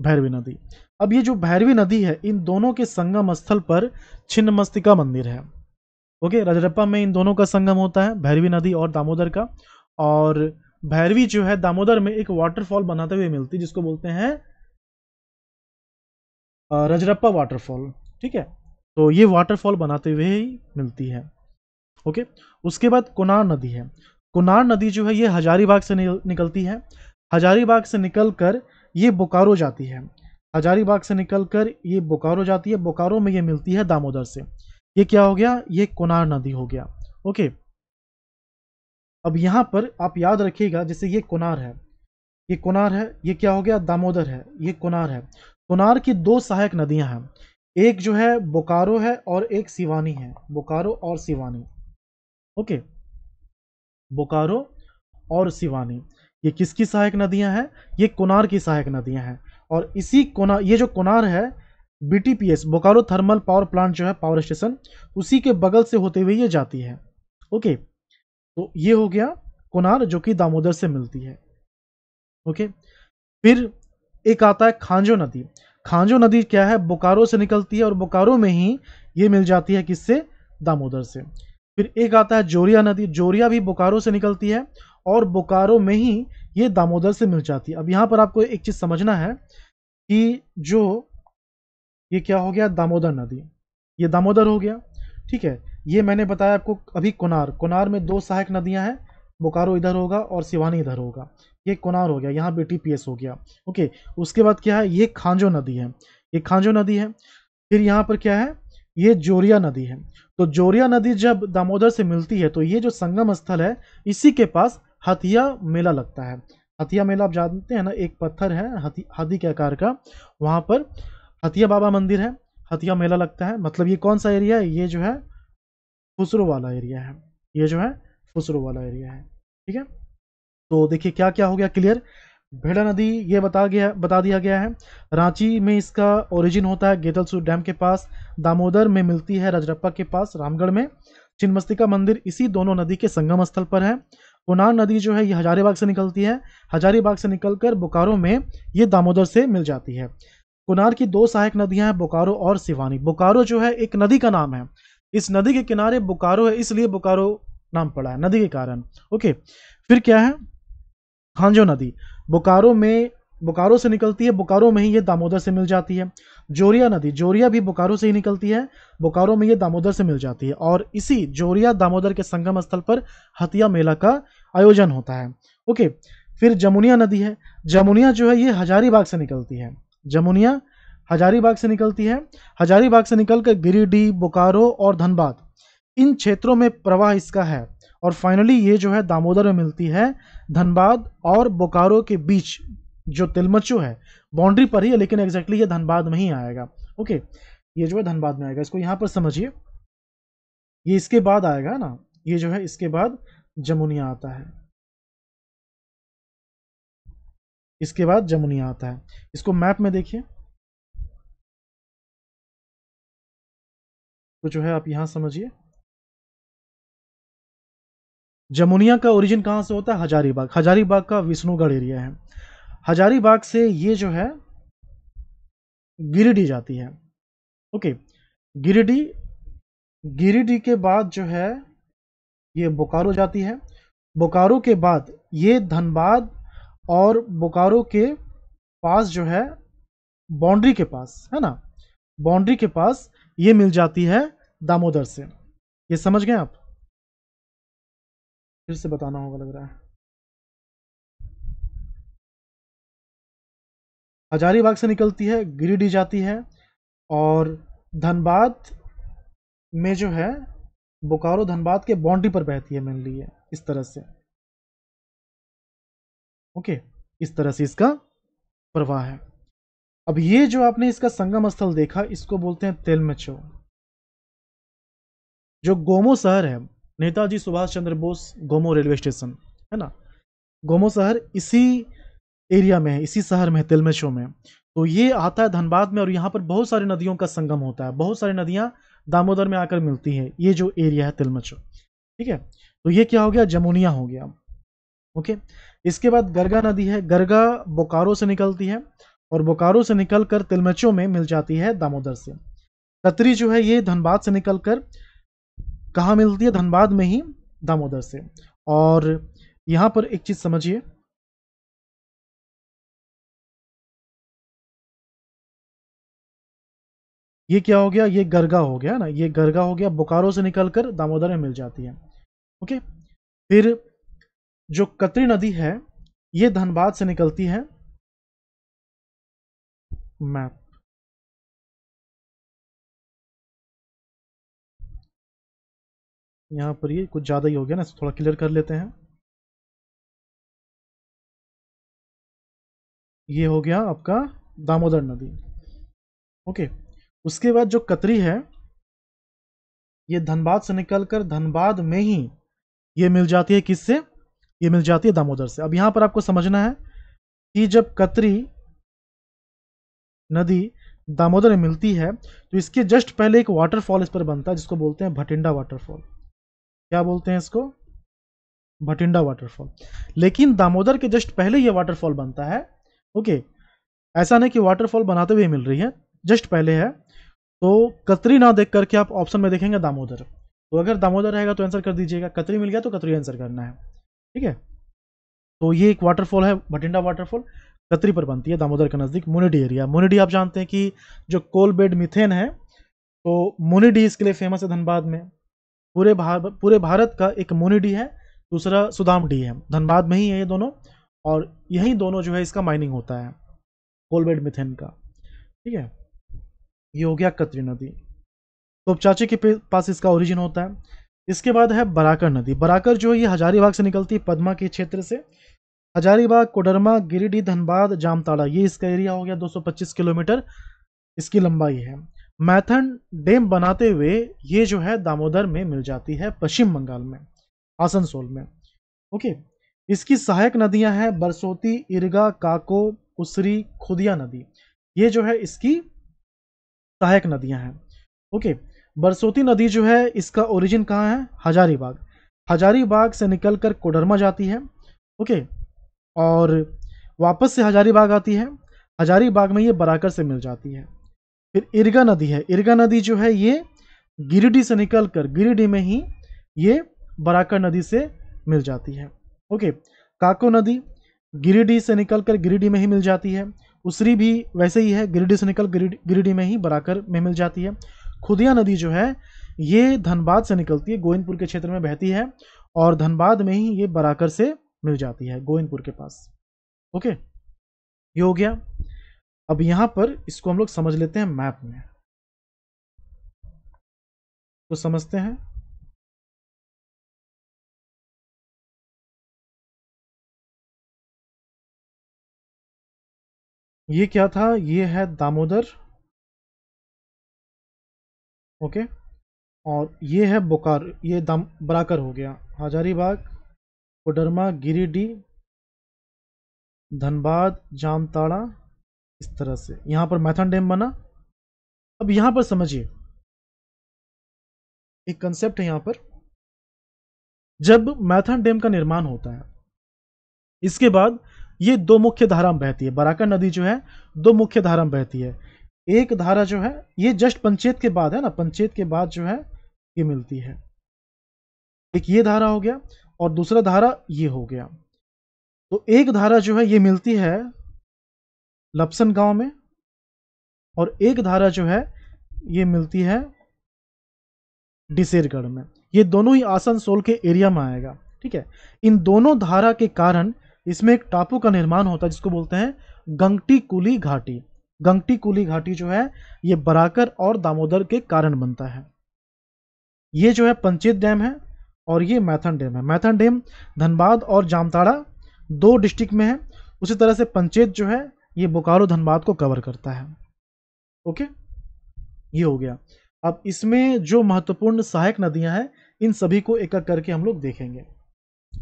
भैरवी नदी अब ये जो भैरवी नदी है इन दोनों के संगम स्थल पर छिन्न मस्तिका मंदिर है ओके रजरप्पा में इन दोनों का संगम होता है भैरवी नदी और दामोदर का और भैरवी जो है दामोदर में एक वाटरफॉल बनाते हुए मिलती जिसको बोलते हैं रजरप्पा वाटरफॉल ठीक है तो ये वाटरफॉल बनाते हुए ही मिलती है ओके उसके बाद कुनार नदी है कुनार नदी जो है ये हजारीबाग से निकलती है हजारीबाग से निकल कर ये बोकारो जाती है हजारीबाग से निकलकर ये बोकारो जाती है बोकारो में ये मिलती है दामोदर से ये क्या हो गया ये कोनार नदी हो गया ओके अब यहाँ पर आप याद रखिएगा जैसे ये कोनार है ये कोनार है ये क्या हो गया दामोदर है ये कोनार है कोनार की दो सहायक नदियां हैं एक जो है बोकारो है और एक सिवानी है बोकारो और सिवानी ओके बोकारो और सिवानी ये किसकी सहायक नदियां हैं ये कोनार की सहायक नदियां हैं और इसी कोना ये जो कोनार है BTPS Bokaro thermal power plant जो है पावर स्टेशन उसी के बगल से होते हुए ये जाती है ओके तो ये हो गया कोनार जो कि दामोदर से मिलती है ओके फिर एक आता है खांजो नदी खांजो नदी क्या है बोकारो से निकलती है और बोकारो में ही ये मिल जाती है किससे दामोदर से फिर एक आता है जोरिया नदी जोरिया भी बोकारो से निकलती है और बोकारो में ही ये दामोदर से मिल जाती है अब यहाँ पर आपको एक चीज़ समझना है कि जो ये क्या हो गया दामोदर नदी ये दामोदर हो गया ठीक है ये मैंने बताया आपको अभी कोनार कोनार में दो सहायक नदियां हैं बोकारो इधर होगा और सिवानी इधर होगा ये कोनार हो गया यहाँ बी टी हो गया ओके उसके बाद क्या है ये खांजो नदी है ये खांजो नदी है फिर यहाँ पर क्या है ये जोरिया नदी है तो जोरिया नदी जब दामोदर से मिलती है तो ये जो संगम स्थल है इसी के पास हथिया मेला लगता है हथिया मेला आप जानते हैं ना एक पत्थर है हाथी के आकार का वहाँ पर हथिया बाबा मंदिर है हथिया मेला लगता है मतलब ये कौन सा एरिया है ये जो है फुसरो वाला एरिया है ये जो है फुसरो वाला एरिया है ठीक है तो देखिए क्या क्या हो गया क्लियर भेड़ा नदी ये बता गया बता दिया गया है रांची में इसका ओरिजिन होता है गेतलसूर डैम के पास दामोदर में मिलती है रजरप्पा के पास रामगढ़ में चिन्मस्तिका मंदिर इसी दोनों नदी के संगम स्थल पर है पुनान नदी जो है ये हजारीबाग से निकलती है हजारीबाग से निकलकर बोकारो में ये दामोदर से मिल जाती है कुनार की दो सहायक नदियां हैं बोकारो और सिवानी बोकारो जो है एक नदी का नाम है इस नदी के किनारे बोकारो है इसलिए बोकारो नाम पड़ा है नदी के कारण ओके फिर क्या है खांजो नदी बोकारो में बोकारो से निकलती है बोकारो में ही ये दामोदर से मिल जाती है जोरिया नदी जोरिया भी बोकारो से ही निकलती है बोकारो में ये दामोदर से मिल जाती है और इसी जोरिया दामोदर के संगम स्थल पर हतिया मेला का आयोजन होता है ओके फिर जमुनिया नदी है जमुनिया जो है ये हजारीबाग से निकलती है जमुनिया हजारीबाग से निकलती है हजारीबाग से निकलकर गिरिडीह बोकारो और धनबाद इन क्षेत्रों में प्रवाह इसका है और फाइनली ये जो है दामोदर में मिलती है धनबाद और बोकारो के बीच जो तिलमचू है बाउंड्री पर ही है लेकिन एग्जैक्टली ये धनबाद में ही आएगा ओके ये जो है धनबाद में आएगा इसको यहाँ पर समझिए ये इसके बाद आएगा ना ये जो है इसके बाद जमुनिया आता है इसके बाद जमुनिया आता है इसको मैप में देखिए तो जो है आप यहां समझिए जमुनिया का ओरिजिन कहां से होता है हजारीबाग हजारीबाग का विष्णुगढ़ एरिया है हजारीबाग से ये जो है गिरिडीह जाती है ओके गिरिडीह गिरिडीह के बाद जो है ये बोकारो जाती है बोकारो के बाद ये धनबाद और बोकारो के पास जो है बाउंड्री के पास है ना बाउंड्री के पास ये मिल जाती है दामोदर से ये समझ गए आप फिर से बताना होगा लग रहा है हजारीबाग से निकलती है गिरिडीह जाती है और धनबाद में जो है बोकारो धनबाद के बाउंड्री पर बहती है मेनली ये इस तरह से ओके इस तरह से इसका प्रवाह है अब ये जो आपने इसका संगम स्थल देखा इसको बोलते हैं तेलमेचो जो गोमो शहर है नेताजी सुभाष चंद्र बोस गोमो रेलवे स्टेशन है ना गोमो शहर इसी एरिया में है इसी शहर में है तिलमेशो में तो ये आता है धनबाद में और यहाँ पर बहुत सारी नदियों का संगम होता है बहुत सारी नदियाँ दामोदर में आकर मिलती है ये जो एरिया है तिलमेशो ठीक है तो ये क्या हो गया जमुनिया हो गया ओके इसके बाद गरगा नदी है गरगा बोकारो से निकलती है और बोकारो से निकलकर तिलमेचो में मिल जाती है दामोदर से कतरी जो है ये धनबाद से निकलकर कहाँ मिलती है धनबाद में ही दामोदर से और यहाँ पर एक चीज़ समझिए ये क्या हो गया ये गरगा हो गया ना ये गरगा हो गया बोकारो से निकलकर दामोदर में मिल जाती है ओके फिर जो कतरी नदी है ये धनबाद से निकलती है मैप यहाँ पर ये कुछ ज़्यादा ही हो गया ना थोड़ा क्लियर कर लेते हैं ये हो गया आपका दामोदर नदी ओके उसके बाद जो कतरी है ये धनबाद से निकलकर धनबाद में ही ये मिल जाती है किससे ये मिल जाती है दामोदर से अब यहां पर आपको समझना है कि जब कतरी नदी दामोदर में मिलती है तो इसके जस्ट पहले एक वाटरफॉल इस पर बनता है जिसको बोलते हैं भटिंडा वाटरफॉल क्या बोलते हैं इसको भटिंडा वाटरफॉल लेकिन दामोदर के जस्ट पहले यह वाटरफॉल बनता है ओके ऐसा नहीं कि वाटरफॉल बनाते हुए मिल रही है जस्ट पहले है तो कतरी ना देख करके आप ऑप्शन में देखेंगे दामोदर तो अगर दामोदर रहेगा तो आंसर कर दीजिएगा कतरी मिल गया तो कतरी आंसर करना है ठीक है तो ये एक वाटरफॉल है भटिंडा वाटरफॉल कतरी पर बनती है दामोदर के नज़दीक मुनिडी एरिया मुनिडी आप जानते हैं कि जो कोल बेड मिथेन है तो मुनिडी इसके लिए फेमस है धनबाद में पूरे भार पूरे भारत का एक मुनिडी है दूसरा सुदाम डी है धनबाद में ही है ये दोनों और यही दोनों जो है इसका माइनिंग होता है कोल बेड मिथेन का ठीक है ये हो गया कतरी नदी तो चाचे के पास इसका ओरिजिन होता है इसके बाद है बराकर नदी बराकर जो है ये हजारीबाग से निकलती है पदमा के क्षेत्र से हजारीबाग कोडरमा गिरिडीह धनबाद जामताड़ा ये इसका एरिया हो गया 225 किलोमीटर इसकी लंबाई है मैथन डैम बनाते हुए ये जो है दामोदर में मिल जाती है पश्चिम बंगाल में आसनसोल में ओके इसकी सहायक नदियां हैं बरसोती इरगा काको उसरी खुदिया नदी ये जो है इसकी सहायक नदियां हैं ओके बरसोती नदी जो है इसका ओरिजिन कहाँ है हजारीबाग हजारीबाग से निकलकर कोडरमा जाती है ओके और वापस से हजारीबाग आती है हजारीबाग में ये बराकर से मिल जाती है फिर इर्गा नदी है इर्गा नदी जो है ये गिरिडीह से निकलकर गिरिडीह में ही ये बराकर नदी से मिल जाती है ओके काको नदी गिरिडीह से निकलकर गिरिडीह में ही मिल जाती है उसरी भी वैसे ही है गिरिडीह से निकल गिरिडीह में ही बराकर में मिल जाती है खुदिया नदी जो है ये धनबाद से निकलती है गोविंदपुर के क्षेत्र में बहती है और धनबाद में ही ये बराकर से मिल जाती है गोविंदपुर के पास ओके ये हो गया अब यहां पर इसको हम लोग समझ लेते हैं मैप में तो समझते हैं ये क्या था ये है दामोदर ओके और ये है बोकार ये दाम बराकर हो गया हजारीबाग कोडरमा गिरिडीह धनबाद जामताड़ा इस तरह से यहाँ पर मैथन डैम बना अब यहाँ पर समझिए एक कंसेप्ट है यहाँ पर जब मैथन डैम का निर्माण होता है इसके बाद ये दो मुख्य धारा में बहती है बराका नदी जो है दो मुख्य धारा में बहती है एक धारा जो है ये जस्ट पंचेत के बाद है ना पंचेत के बाद जो है ये मिलती है एक ये धारा हो गया और दूसरा धारा ये हो गया तो एक धारा जो है ये मिलती है लपसन गांव में और एक धारा जो है ये मिलती है डिसेरगढ़ में ये दोनों ही आसनसोल के एरिया में आएगा ठीक है इन दोनों धारा के कारण इसमें एक टापू का निर्माण होता है जिसको बोलते हैं गंगटी कुली घाटी गंगटी कुली घाटी जो है ये बराकर और दामोदर के कारण बनता है ये जो है पंचेत डैम है और ये मैथन डैम है मैथन डैम धनबाद और जामताड़ा दो डिस्ट्रिक्ट में है उसी तरह से पंचेत जो है ये बोकारो धनबाद को कवर करता है ओके ये हो गया अब इसमें जो महत्वपूर्ण सहायक नदियां हैं इन सभी को एक एक करके हम लोग देखेंगे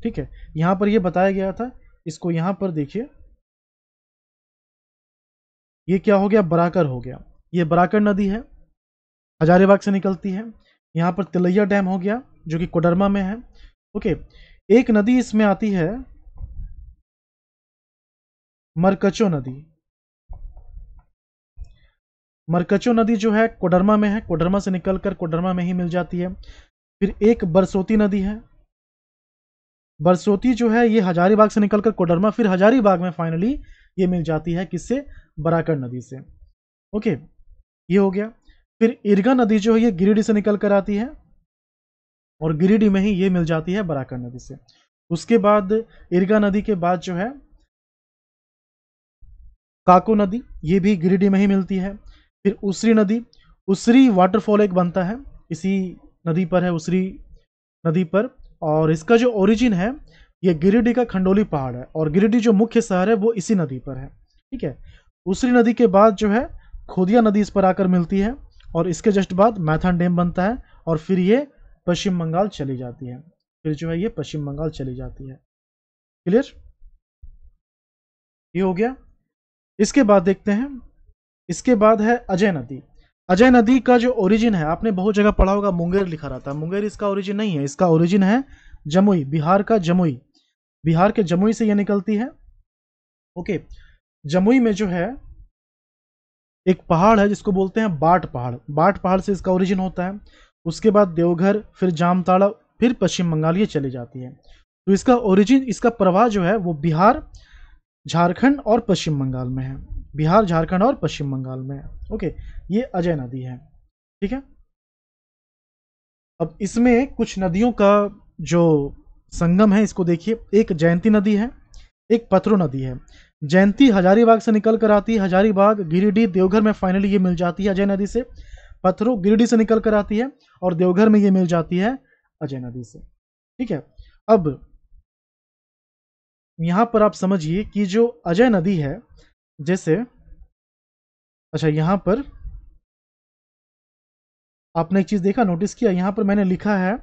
ठीक है यहां पर यह बताया गया था इसको यहां पर देखिए ये क्या हो गया बराकर हो गया ये बराकर नदी है हजारीबाग से निकलती है यहां पर तिलैया डैम हो गया जो कि कोडरमा में है ओके एक नदी इसमें आती है मरकचो नदी मरकचो नदी जो है कोडरमा में है कोडरमा से निकलकर कोडरमा में ही मिल जाती है फिर एक बरसोती नदी है बरसोती जो है ये हजारीबाग से निकलकर कोडरमा फिर हजारीबाग में फाइनली ये मिल जाती है किससे बराकर नदी से ओके ये हो गया फिर इरगा नदी जो है ये गिरिडीह से निकल कर आती है और गिरिडीह में ही ये मिल जाती है बराकर नदी से उसके बाद इरगा नदी के बाद जो है काको नदी ये भी गिरिडीह में ही मिलती है फिर उसरी नदी उसरी वाटरफॉल एक बनता है इसी नदी पर है उसरी नदी पर और इसका जो ओरिजिन है ये गिरिडीह का खंडोली पहाड़ है और गिरिडीह जो मुख्य शहर है वो इसी नदी पर है ठीक है दूसरी नदी के बाद जो है खोदिया नदी इस पर आकर मिलती है और इसके जस्ट बाद मैथन डैम बनता है और फिर ये पश्चिम बंगाल चली जाती है फिर जो है ये पश्चिम बंगाल चली जाती है क्लियर ये हो गया इसके बाद देखते हैं इसके बाद है अजय नदी अजय नदी का जो ओरिजिन है आपने बहुत जगह पढ़ा होगा मुंगेर लिखा रहा था मुंगेर इसका ओरिजिन नहीं है इसका ओरिजिन है जमुई बिहार का जमुई बिहार के जमुई से यह निकलती है ओके जमुई में जो है एक पहाड़ है जिसको बोलते हैं बाट पहाड़ बाट पहाड़ से इसका ओरिजिन होता है उसके बाद देवघर फिर जामताड़ा फिर पश्चिम बंगाल ये चली जाती है तो इसका ओरिजिन इसका प्रवाह जो है वो बिहार झारखंड और पश्चिम बंगाल में है बिहार झारखंड और पश्चिम बंगाल में ओके ये अजय नदी है ठीक है अब इसमें कुछ नदियों का जो संगम है इसको देखिए एक जयंती नदी है एक पत्रो नदी है जयंती हजारीबाग से निकल कर आती है हजारीबाग गिरिडीह देवघर में फाइनली ये मिल जाती है अजय नदी से पत्थरों गिरिडीह से निकल कर आती है और देवघर में ये मिल जाती है अजय नदी से ठीक है अब यहाँ पर आप समझिए कि जो अजय नदी है जैसे अच्छा यहाँ पर आपने एक चीज़ देखा नोटिस किया यहाँ पर मैंने लिखा है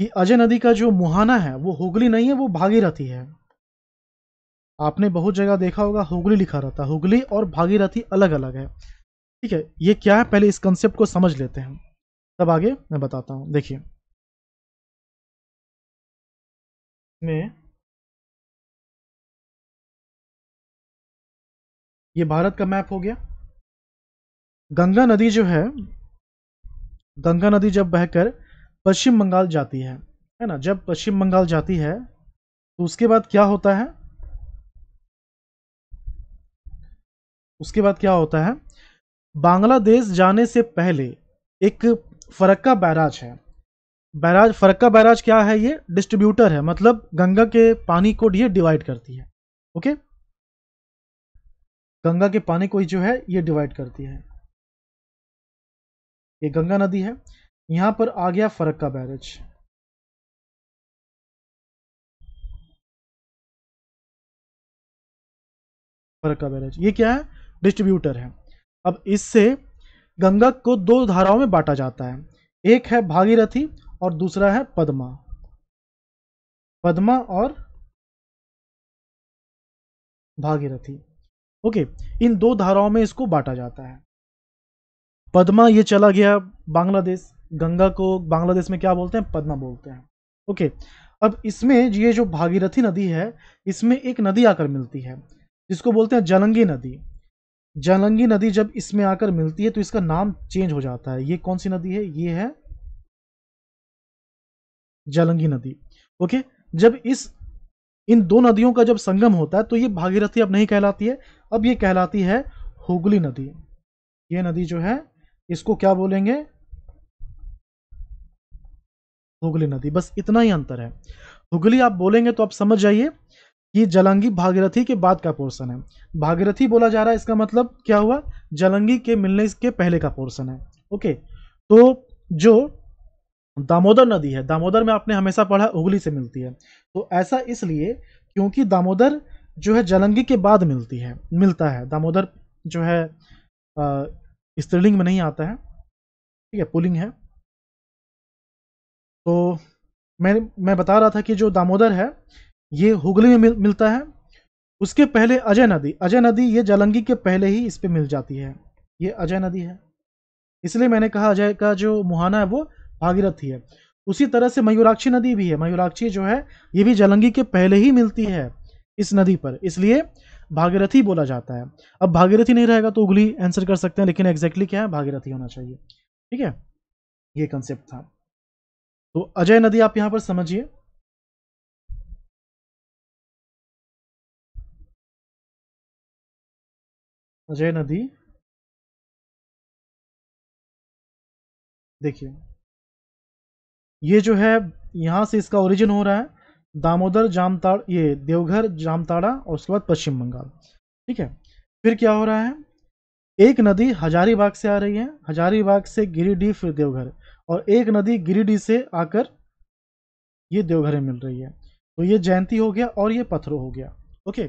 कि अजय नदी का जो मुहाना है वो हुगली नहीं है वो भागीरथी है आपने बहुत जगह देखा होगा हुगली लिखा रहता है हुगली और भागीरथी अलग अलग है ठीक है ये क्या है पहले इस कंसेप्ट को समझ लेते हैं तब आगे मैं बताता हूँ देखिए मैं ये भारत का मैप हो गया गंगा नदी जो है गंगा नदी जब बहकर पश्चिम बंगाल जाती है है ना जब पश्चिम बंगाल जाती है तो उसके बाद क्या होता है उसके बाद क्या होता है बांग्लादेश जाने से पहले एक फरक्का बैराज है बैराज फरक्का बैराज क्या है ये डिस्ट्रीब्यूटर है मतलब गंगा के पानी को ये डिवाइड करती है ओके गंगा के पानी को ही जो है ये डिवाइड करती है ये गंगा नदी है यहां पर आ गया फरक्का बैरेज फरक्का बैरेज ये क्या है डिस्ट्रीब्यूटर है अब इससे गंगा को दो धाराओं में बांटा जाता है एक है भागीरथी और दूसरा है पद्मा पद्मा और भागीरथी ओके इन दो धाराओं में इसको बांटा जाता है पद्मा ये चला गया बांग्लादेश गंगा को बांग्लादेश में क्या बोलते हैं पद्मा बोलते हैं ओके अब इसमें ये जो भागीरथी नदी है इसमें एक नदी आकर मिलती है जिसको बोलते हैं जलंगी नदी जलंगी नदी जब इसमें आकर मिलती है तो इसका नाम चेंज हो जाता है ये कौन सी नदी है ये है जलंगी नदी ओके जब इस इन दो नदियों का जब संगम होता है तो ये भागीरथी अब नहीं कहलाती है अब ये कहलाती है हुगली नदी ये नदी जो है इसको क्या बोलेंगे हुगली नदी बस इतना ही अंतर है हुगली आप बोलेंगे तो आप समझ जाइए कि जलंगी भागीरथी के बाद का पोर्शन है भागीरथी बोला जा रहा है इसका मतलब क्या हुआ जलंगी के मिलने के पहले का पोर्शन है ओके तो जो दामोदर नदी है दामोदर में आपने हमेशा पढ़ा हुगली से मिलती है तो ऐसा इसलिए क्योंकि दामोदर जो है जलंगी के बाद मिलती है मिलता है दामोदर जो है स्त्रीलिंग में नहीं आता है ठीक है पुलिंग है तो मैं मैं बता रहा था कि जो दामोदर है ये हुगली में मिल, मिलता है उसके पहले अजय नदी अजय नदी ये जलंगी के पहले ही इस पर मिल जाती है ये अजय नदी है इसलिए मैंने कहा अजय का जो मुहाना है वो भागीरथी है उसी तरह से मयूराक्षी नदी भी है मयूराक्षी जो है ये भी जलंगी के पहले ही मिलती है इस नदी पर इसलिए भागीरथी बोला जाता है अब भागीरथी नहीं रहेगा तो उगली आंसर कर सकते हैं लेकिन एग्जैक्टली क्या है भागीरथी होना चाहिए ठीक है ये कंसेप्ट था तो अजय नदी आप यहां पर समझिए अजय नदी देखिए ये जो है यहाँ से इसका ओरिजिन हो रहा है दामोदर जामताड़ ये देवघर जामताड़ा और उसके बाद पश्चिम बंगाल ठीक है फिर क्या हो रहा है एक नदी हजारीबाग से आ रही है हजारीबाग से गिरिडीह फिर देवघर और एक नदी गिरिडीह से आकर ये देवघर मिल रही है तो ये जयंती हो गया और ये पत्थरों हो गया ओके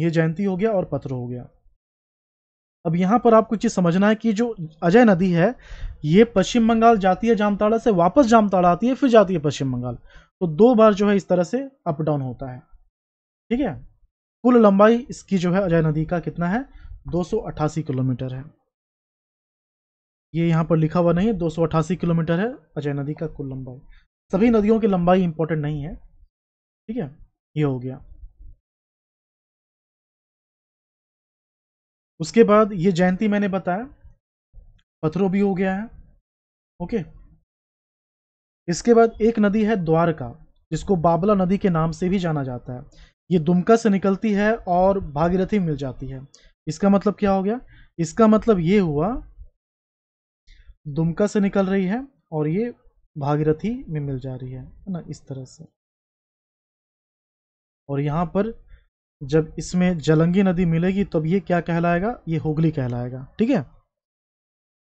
ये जयंती हो गया और पथरो हो गया अब यहाँ पर आपको चीज़ समझना है कि जो अजय नदी है ये पश्चिम बंगाल जाती है जामताड़ा से वापस जामताड़ा आती है फिर जाती है पश्चिम बंगाल तो दो बार जो है इस तरह से अप डाउन होता है ठीक है कुल लंबाई इसकी जो है अजय नदी का कितना है दो किलोमीटर है ये यहाँ पर लिखा हुआ नहीं है दो किलोमीटर है अजय नदी का कुल लंबाई सभी नदियों की लंबाई इंपॉर्टेंट नहीं है ठीक है ये हो गया उसके बाद ये जयंती मैंने बताया पत्थरों भी हो गया है ओके इसके बाद एक नदी है द्वारका जिसको बाबला नदी के नाम से भी जाना जाता है ये दुमका से निकलती है और भागीरथी मिल जाती है इसका मतलब क्या हो गया इसका मतलब ये हुआ दुमका से निकल रही है और ये भागीरथी में मिल जा रही है ना इस तरह से और यहाँ पर जब इसमें जलंगी नदी मिलेगी तब ये क्या कहलाएगा ये होगली कहलाएगा ठीक है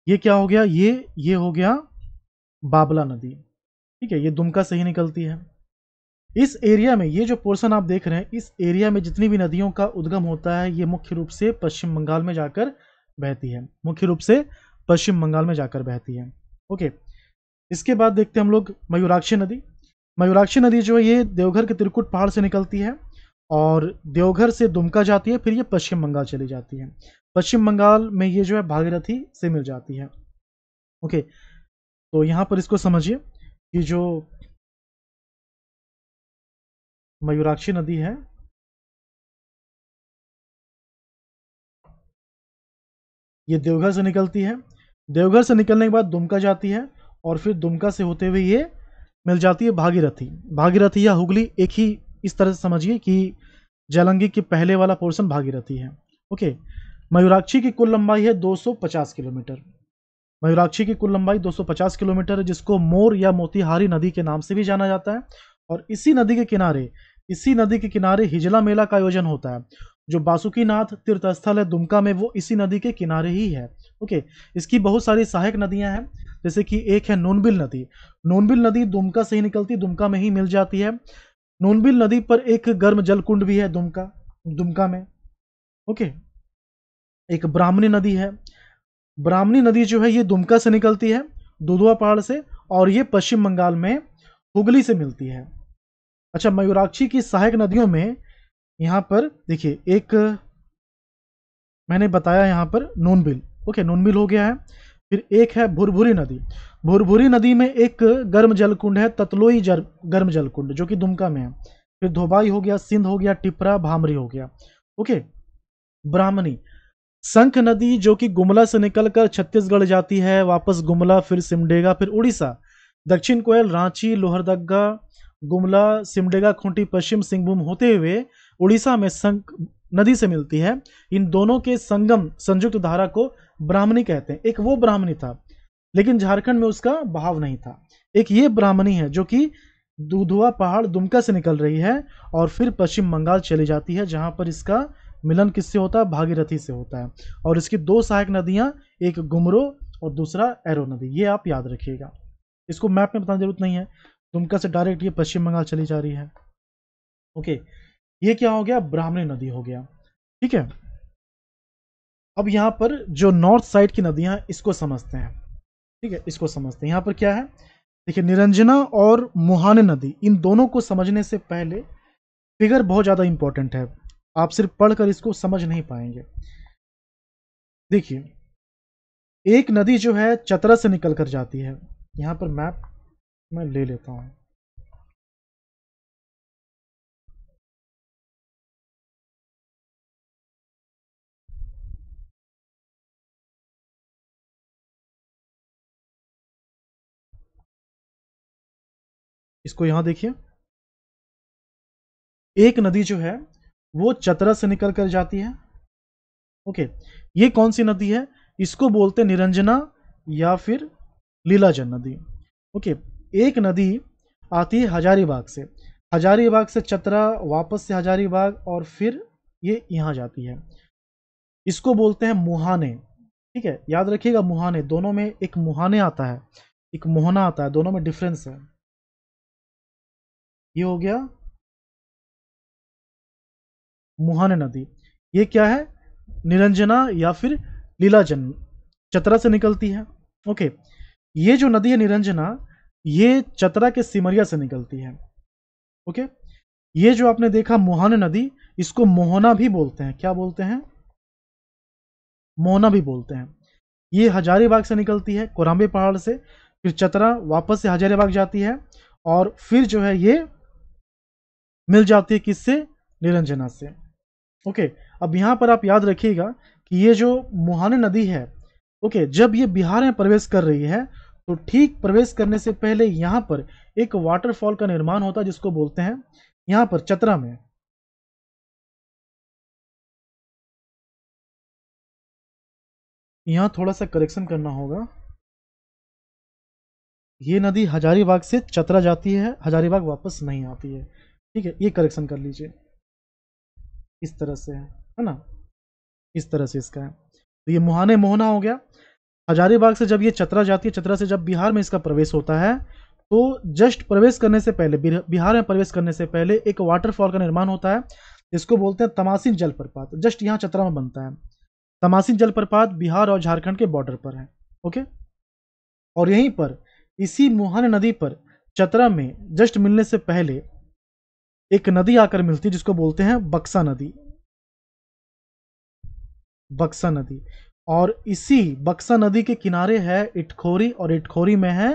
ये क्या हो गया ये ये हो गया बाबला नदी ठीक है ये दुमका से ही निकलती है इस एरिया में ये जो पोर्शन आप देख रहे हैं इस एरिया में जितनी भी नदियों का उद्गम होता है ये मुख्य रूप से पश्चिम बंगाल में जाकर बहती है मुख्य रूप से पश्चिम बंगाल में जाकर बहती है ओके इसके बाद देखते हैं हम लोग मयूराक्षी नदी मयूराक्षी नदी जो है ये देवघर के त्रिकुट पहाड़ से निकलती है और देवघर से दुमका जाती है फिर ये पश्चिम बंगाल चली जाती है पश्चिम बंगाल में ये जो है भागीरथी से मिल जाती है ओके तो यहाँ पर इसको समझिए कि जो मयूराक्षी नदी है ये देवघर से निकलती है देवघर से निकलने के बाद दुमका जाती है और फिर दुमका से होते हुए ये मिल जाती है भागीरथी भागीरथी या हुगली एक ही इस तरह से समझिए कि जलंगी के पहले वाला पोर्शन भागीरथी है ओके मयूराक्षी की कुल लंबाई है 250 किलोमीटर मयूराक्षी की कुल लंबाई 250 किलोमीटर है जिसको मोर या मोतिहारी नदी के नाम से भी जाना जाता है और इसी नदी के किनारे इसी नदी के किनारे हिजला मेला का आयोजन होता है जो बासुकीनाथ तीर्थस्थल है दुमका में वो इसी नदी के किनारे ही है ओके इसकी बहुत सारी सहायक नदियां हैं जैसे कि एक है नोनबिल नदी नोनबिल नदी दुमका से ही निकलती दुमका में ही मिल जाती है नूनबिल नदी पर एक गर्म जल कुंड भी है दुमका दुमका में ओके एक ब्राह्मणी नदी है ब्राह्मणी नदी जो है ये दुमका से निकलती है दुधवा पहाड़ से और ये पश्चिम बंगाल में हुगली से मिलती है अच्छा मयूराक्षी की सहायक नदियों में यहाँ पर देखिए एक मैंने बताया यहाँ पर नूनबिल ओके नूनबिल हो गया है फिर एक है भुरभुरी नदी भुरभुरी नदी में एक गर्म जल कुंड है ततलोई जर, गर्म जल कुंड जो कि दुमका में है फिर धोबाई हो गया सिंध हो गया टिपरा भामरी हो गया ओके ब्राह्मणी संख नदी जो कि गुमला से निकलकर छत्तीसगढ़ जाती है वापस गुमला फिर सिमडेगा फिर उड़ीसा दक्षिण कोयल रांची लोहरदगा गुमला सिमडेगा खूंटी पश्चिम सिंहभूम होते हुए उड़ीसा में संख नदी से मिलती है इन दोनों के संगम संयुक्त धारा को ब्राह्मणी कहते हैं एक वो ब्राह्मणी था लेकिन झारखंड में उसका भाव नहीं था एक ये ब्राह्मणी है जो कि दुधुआ पहाड़ दुमका से निकल रही है और फिर पश्चिम बंगाल चली जाती है जहां पर इसका मिलन किससे होता है भागीरथी से होता है और इसकी दो सहायक नदियां एक गुमरो और दूसरा एरो नदी ये आप याद रखिएगा इसको मैप में बताने जरूरत नहीं है दुमका से डायरेक्ट ये पश्चिम बंगाल चली जा रही है ओके ये क्या हो गया ब्राह्मणी नदी हो गया ठीक है अब यहाँ पर जो नॉर्थ साइड की नदियाँ इसको समझते हैं ठीक है इसको समझते हैं यहाँ पर क्या है देखिए निरंजना और मुहान नदी इन दोनों को समझने से पहले फिगर बहुत ज़्यादा इंपॉर्टेंट है आप सिर्फ पढ़कर इसको समझ नहीं पाएंगे देखिए एक नदी जो है चतरा से निकल कर जाती है यहाँ पर मैप मैं ले लेता हूँ इसको यहां देखिए एक नदी जो है वो चतरा से निकल कर जाती है ओके ये कौन सी नदी है इसको बोलते निरंजना या फिर लीलाजन नदी ओके एक नदी आती है हजारीबाग से हजारीबाग से चतरा वापस से हजारीबाग और फिर ये यहां जाती है इसको बोलते हैं मुहाने ठीक है याद रखिएगा मुहाने दोनों में एक मुहाने आता है एक मोहना आता है दोनों में डिफरेंस है ये हो गया मुहाने नदी ये क्या है निरंजना या फिर लीलाजन चतरा से निकलती है ओके ये जो नदी है निरंजना ये चतरा के सिमरिया से निकलती है ओके ये जो आपने देखा मोहन नदी इसको मोहना भी बोलते हैं क्या बोलते हैं मोहना भी बोलते हैं ये हजारीबाग से निकलती है कोराम्बे पहाड़ से फिर चतरा वापस से हजारीबाग जाती है और फिर जो है ये मिल जाती है किससे निरंजना से ओके अब यहाँ पर आप याद रखिएगा कि ये जो मुहाने नदी है ओके जब ये बिहार में प्रवेश कर रही है तो ठीक प्रवेश करने से पहले यहाँ पर एक वाटरफॉल का निर्माण होता है जिसको बोलते हैं यहाँ पर चतरा में यहाँ थोड़ा सा करेक्शन करना होगा ये नदी हजारीबाग से चतरा जाती है हजारीबाग वापस नहीं आती है ठीक है ये करेक्शन कर लीजिए इस तरह से है है ना इस तरह से इसका है तो ये मुहाने मोहना हो गया हजारीबाग से जब ये चतरा जाती है चतरा से जब बिहार में इसका प्रवेश होता है तो जस्ट प्रवेश करने से पहले बिहार में प्रवेश करने से पहले एक वाटरफॉल का निर्माण होता है इसको बोलते हैं तमासिन जलप्रपात जस्ट यहाँ चतरा में बनता है तमासिन जलप्रपात बिहार और झारखंड के बॉर्डर पर है ओके और यहीं पर इसी मुहान नदी पर चतरा में जस्ट मिलने से पहले एक नदी आकर मिलती है जिसको बोलते हैं बक्सा नदी बक्सा नदी और इसी बक्सा नदी के किनारे है इटखोरी और इटखोरी में है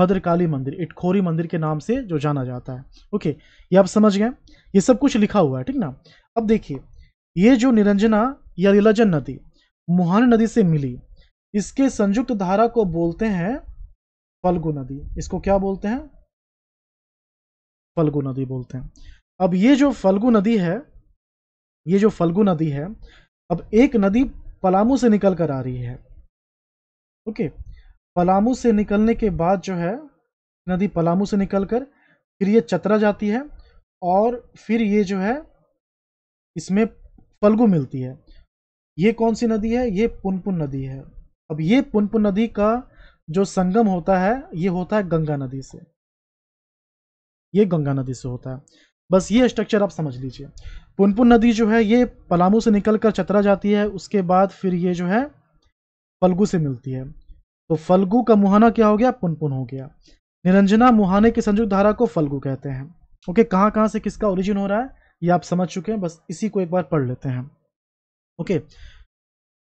भद्रकाली मंदिर इटखोरी मंदिर के नाम से जो जाना जाता है ओके ये आप समझ गए ये सब कुछ लिखा हुआ है ठीक ना अब देखिए ये जो निरंजना या रिलजन नदी मुहान नदी से मिली इसके संयुक्त धारा को बोलते हैं फल्गु नदी इसको क्या बोलते हैं फल्गु नदी बोलते हैं अब ये जो फल्गु नदी है ये जो फल्गु नदी है अब एक नदी पलामू से निकल कर आ रही है ओके पलामू से निकलने के बाद जो है नदी पलामू से निकल कर फिर ये चतरा जाती है और फिर ये जो है इसमें फल्गु मिलती है ये कौन सी नदी है ये पुनपुन नदी है अब ये पुनपुन नदी का जो संगम होता है ये होता है गंगा नदी से ये गंगा नदी से होता है बस ये स्ट्रक्चर आप समझ लीजिए पुनपुन नदी जो है ये पलामू से निकल कर चतरा जाती है उसके बाद फिर ये जो है फलगु से मिलती है तो फल्गू का मुहाना क्या हो गया पुनपुन हो गया निरंजना मुहाने की संयुक्त धारा को फलगु कहते हैं ओके कहाँ कहाँ से किसका ओरिजिन हो रहा है ये आप समझ चुके हैं बस इसी को एक बार पढ़ लेते हैं ओके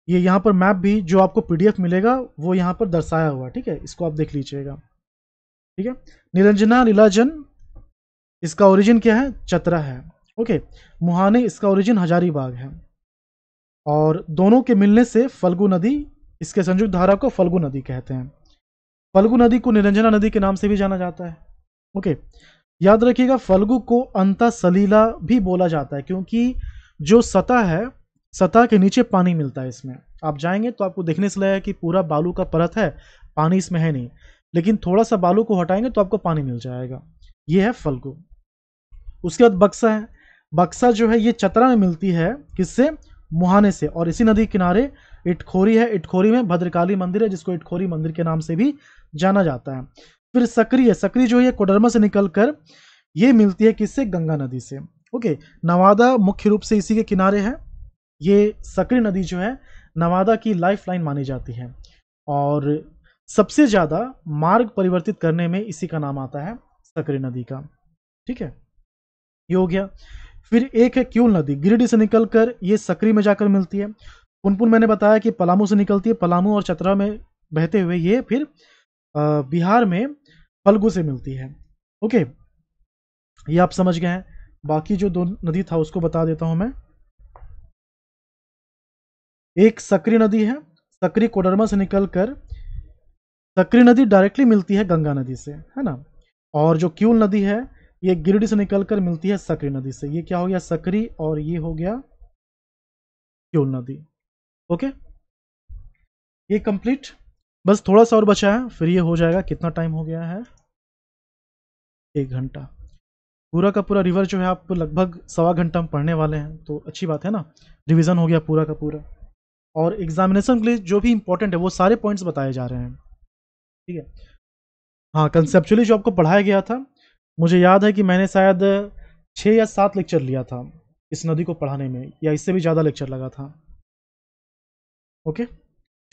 ये यहाँ पर मैप भी जो आपको पी मिलेगा वो यहाँ पर दर्शाया हुआ ठीक है इसको आप देख लीजिएगा ठीक है निरंजना लीलाजन इसका ओरिजिन क्या है चतरा है ओके मुहाने इसका ओरिजिन हजारीबाग है और दोनों के मिलने से फल्गु नदी इसके संयुक्त धारा को फल्गु नदी कहते हैं फल्गु नदी को निरंजना नदी के नाम से भी जाना जाता है ओके याद रखिएगा फल्गु को अंता सलीला भी बोला जाता है क्योंकि जो सतह है सतह के नीचे पानी मिलता है इसमें आप जाएंगे तो आपको देखने से लगेगा कि पूरा बालू का परत है पानी इसमें है नहीं लेकिन थोड़ा सा बालू को हटाएंगे तो आपको पानी मिल जाएगा ये है फल्गु उसके बाद बक्सा है बक्सा जो है ये चतरा में मिलती है किससे मुहाने से और इसी नदी किनारे इटखोरी है इटखोरी में भद्रकाली मंदिर है जिसको इटखोरी मंदिर के नाम से भी जाना जाता है फिर सकरी है सकरी जो है कोडरमा से निकल कर ये मिलती है किससे गंगा नदी से ओके नवादा मुख्य रूप से इसी के किनारे है ये सकरी नदी जो है नवादा की लाइफ लाइन मानी जाती है और सबसे ज़्यादा मार्ग परिवर्तित करने में इसी का नाम आता है सकरी नदी का ठीक है ये हो गया फिर एक है क्यूल नदी गिरिडीह से निकलकर ये सकरी में जाकर मिलती है पुनपुन मैंने बताया कि पलामू से निकलती है पलामू और चतरा में बहते हुए ये फिर बिहार में फलगु से मिलती है ओके ये आप समझ गए हैं बाकी जो दो नदी था उसको बता देता हूं मैं एक सकरी नदी है सकरी कोडरमा से निकलकर सकरी नदी डायरेक्टली मिलती है गंगा नदी से है ना और जो क्यूल नदी है ये गिरडी से निकलकर मिलती है सकरी नदी से ये क्या हो गया सकरी और ये हो गया क्योल नदी ओके ये कंप्लीट बस थोड़ा सा और बचा है फिर ये हो जाएगा कितना टाइम हो गया है एक घंटा पूरा का पूरा रिवर जो है आप लगभग सवा घंटा हम पढ़ने वाले हैं तो अच्छी बात है ना रिविजन हो गया पूरा का पूरा और एग्जामिनेशन के लिए जो भी इंपॉर्टेंट है वो सारे पॉइंट्स बताए जा रहे हैं ठीक है हाँ कंसेप्चुअली जो आपको पढ़ाया गया था मुझे याद है कि मैंने शायद छः या सात लेक्चर लिया था इस नदी को पढ़ाने में या इससे भी ज़्यादा लेक्चर लगा था ओके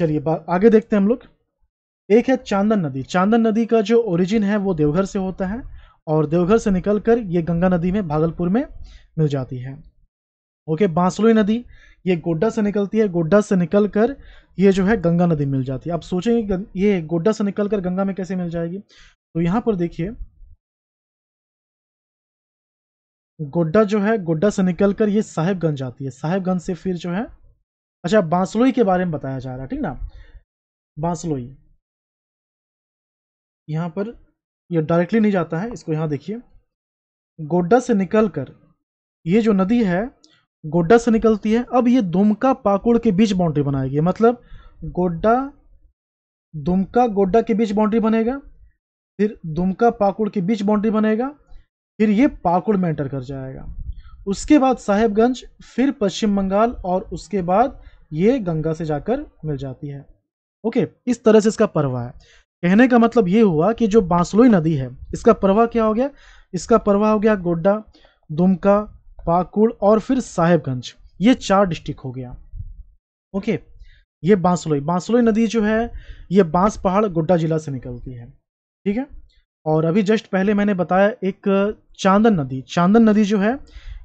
चलिए आगे देखते हैं हम लोग एक है चांदन नदी चांदन नदी का जो ओरिजिन है वो देवघर से होता है और देवघर से निकलकर ये गंगा नदी में भागलपुर में मिल जाती है ओके बांसलोई नदी ये गोड्डा से निकलती है गोड्डा से कर ये जो है गंगा नदी मिल जाती है आप सोचेंगे ये गोड्डा से कर गंगा में कैसे मिल जाएगी तो यहाँ पर देखिए गोड्डा जो है गोड्डा से निकलकर ये साहेबगंज आती है साहेबगंज से फिर जो है अच्छा बांसलोई के बारे में बताया जा रहा है ठीक ना बांसलोई यहाँ पर ये डायरेक्टली नहीं जाता है इसको यहाँ देखिए गोड्डा से निकलकर ये जो नदी है गोड्डा से निकलती है अब ये दुमका पाकुड़ के बीच बाउंड्री बनाएगी मतलब गोड्डा दुमका गोड्डा के बीच बाउंड्री बनेगा फिर दुमका पाकुड़ के बीच बाउंड्री बनेगा फिर ये पाकुड़ में एंटर कर जाएगा उसके बाद साहेबगंज फिर पश्चिम बंगाल और उसके बाद ये गंगा से जाकर मिल जाती है ओके इस तरह से इसका परवाह है कहने का मतलब ये हुआ कि जो बांसलोई नदी है इसका प्रवाह क्या हो गया इसका प्रवाह हो गया गोड्डा दुमका पाकुड़ और फिर साहेबगंज ये चार डिस्ट्रिक्ट हो गया ओके ये बांसलोई बांसलोई नदी जो है ये बांस पहाड़ गोड्डा जिला से निकलती है ठीक है और अभी जस्ट पहले मैंने बताया एक चांदन नदी चांदन नदी जो है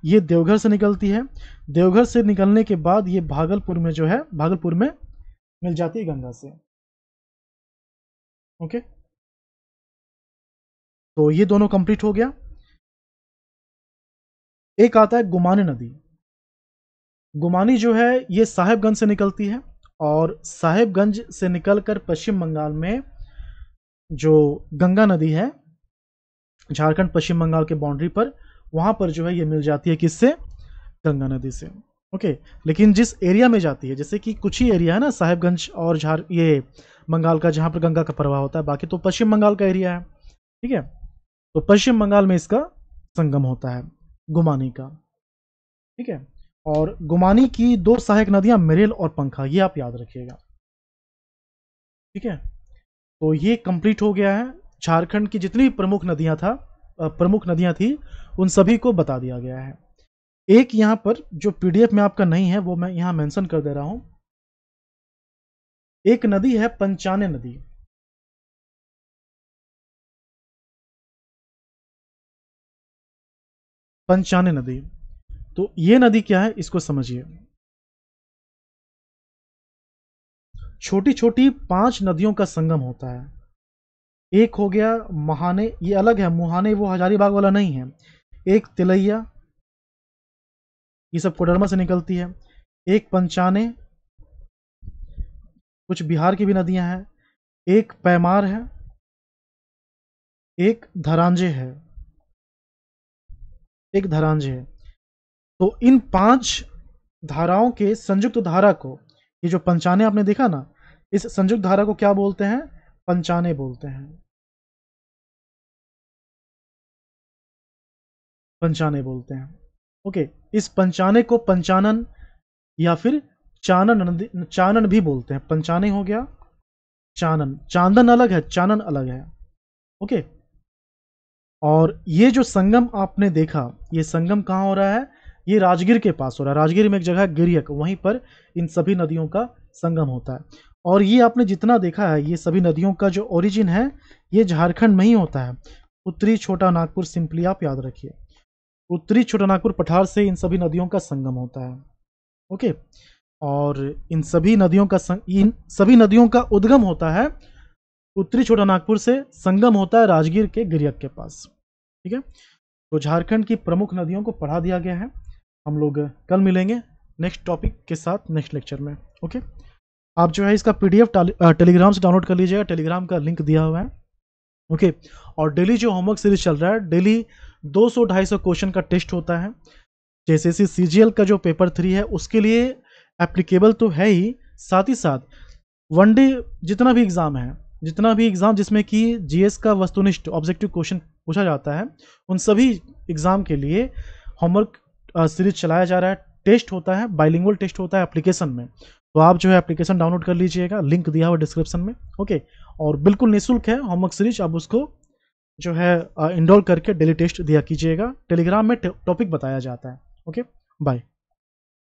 ये देवघर से निकलती है देवघर से निकलने के बाद ये भागलपुर में जो है भागलपुर में मिल जाती है गंगा से ओके तो ये दोनों कंप्लीट हो गया एक आता है गुमानी नदी गुमानी जो है ये साहेबगंज से निकलती है और साहेबगंज से निकलकर पश्चिम बंगाल में जो गंगा नदी है झारखंड पश्चिम बंगाल के बाउंड्री पर वहां पर जो है ये मिल जाती है किससे गंगा नदी से ओके लेकिन जिस एरिया में जाती है जैसे कि कुछ ही एरिया है ना साहेबगंज और झार ये बंगाल का जहां पर गंगा का प्रवाह होता है बाकी तो पश्चिम बंगाल का एरिया है ठीक है तो पश्चिम बंगाल में इसका संगम होता है गुमानी का ठीक है और गुमानी की दो सहायक नदियां मेरेल और पंखा ये आप याद रखिएगा ठीक है तो ये कंप्लीट हो गया है झारखंड की जितनी प्रमुख नदियां था प्रमुख नदियां थी उन सभी को बता दिया गया है एक यहां पर जो पीडीएफ में आपका नहीं है वो मैं यहां मेंशन कर दे रहा हूं एक नदी है पंचाने नदी पंचाने नदी तो ये नदी क्या है इसको समझिए छोटी छोटी पांच नदियों का संगम होता है एक हो गया महाने ये अलग है मुहाने वो हजारीबाग वाला नहीं है एक तिलैया ये सब कोडरमा से निकलती है एक पंचाने कुछ बिहार की भी नदियां हैं एक पैमार है एक धरांजे है एक धरांजे है तो इन पांच धाराओं के संयुक्त धारा को ये जो पंचाने आपने देखा ना इस संयुक्त धारा को क्या बोलते हैं पंचाने बोलते हैं पंचाने बोलते हैं ओके इस पंचाने को पंचानन या फिर चानन चानन भी बोलते हैं पंचाने हो गया चानन चांदन अलग है चानन अलग है ओके और ये जो संगम आपने देखा ये संगम कहाँ हो रहा है ये राजगीर के पास हो रहा है राजगीर में एक जगह है गिरियक वहीं पर इन सभी नदियों का संगम होता है और ये आपने जितना देखा है ये सभी नदियों का जो ओरिजिन है ये झारखंड में ही होता है उत्तरी छोटा नागपुर सिंपली आप याद रखिए उत्तरी छोटा नागपुर पठार से इन सभी नदियों का संगम होता है ओके और इन सभी नदियों का संग, इन सभी नदियों का उद्गम होता है उत्तरी छोटा नागपुर से संगम होता है राजगीर के गिरियक के पास ठीक है तो झारखंड की प्रमुख नदियों को पढ़ा दिया गया है हम लोग कल मिलेंगे नेक्स्ट टॉपिक के साथ नेक्स्ट लेक्चर में ओके आप जो है इसका पीडीएफ टेलीग्राम से डाउनलोड कर लीजिएगा टेलीग्राम का लिंक दिया हुआ है ओके और डेली जो होमवर्क सीरीज चल रहा है डेली 200-250 क्वेश्चन का टेस्ट होता है जैसे सी सी का जो पेपर थ्री है उसके लिए एप्लीकेबल तो है ही साथ ही साथ वन डे जितना भी एग्ज़ाम है जितना भी एग्ज़ाम जिसमें कि जीएस का वस्तुनिष्ठ ऑब्जेक्टिव क्वेश्चन पूछा जाता है उन सभी एग्ज़ाम के लिए होमवर्क सीरीज चलाया जा रहा है टेस्ट होता है बाइलिंगुअल टेस्ट होता है एप्लीकेशन में तो आप जो है एप्लीकेशन डाउनलोड कर लीजिएगा लिंक दिया हुआ डिस्क्रिप्शन में ओके और बिल्कुल निःशुल्क है होमवर्क सीरीज आप उसको जो है इंडोल करके डेली टेस्ट दिया कीजिएगा टेलीग्राम में टॉपिक बताया जाता है ओके बाय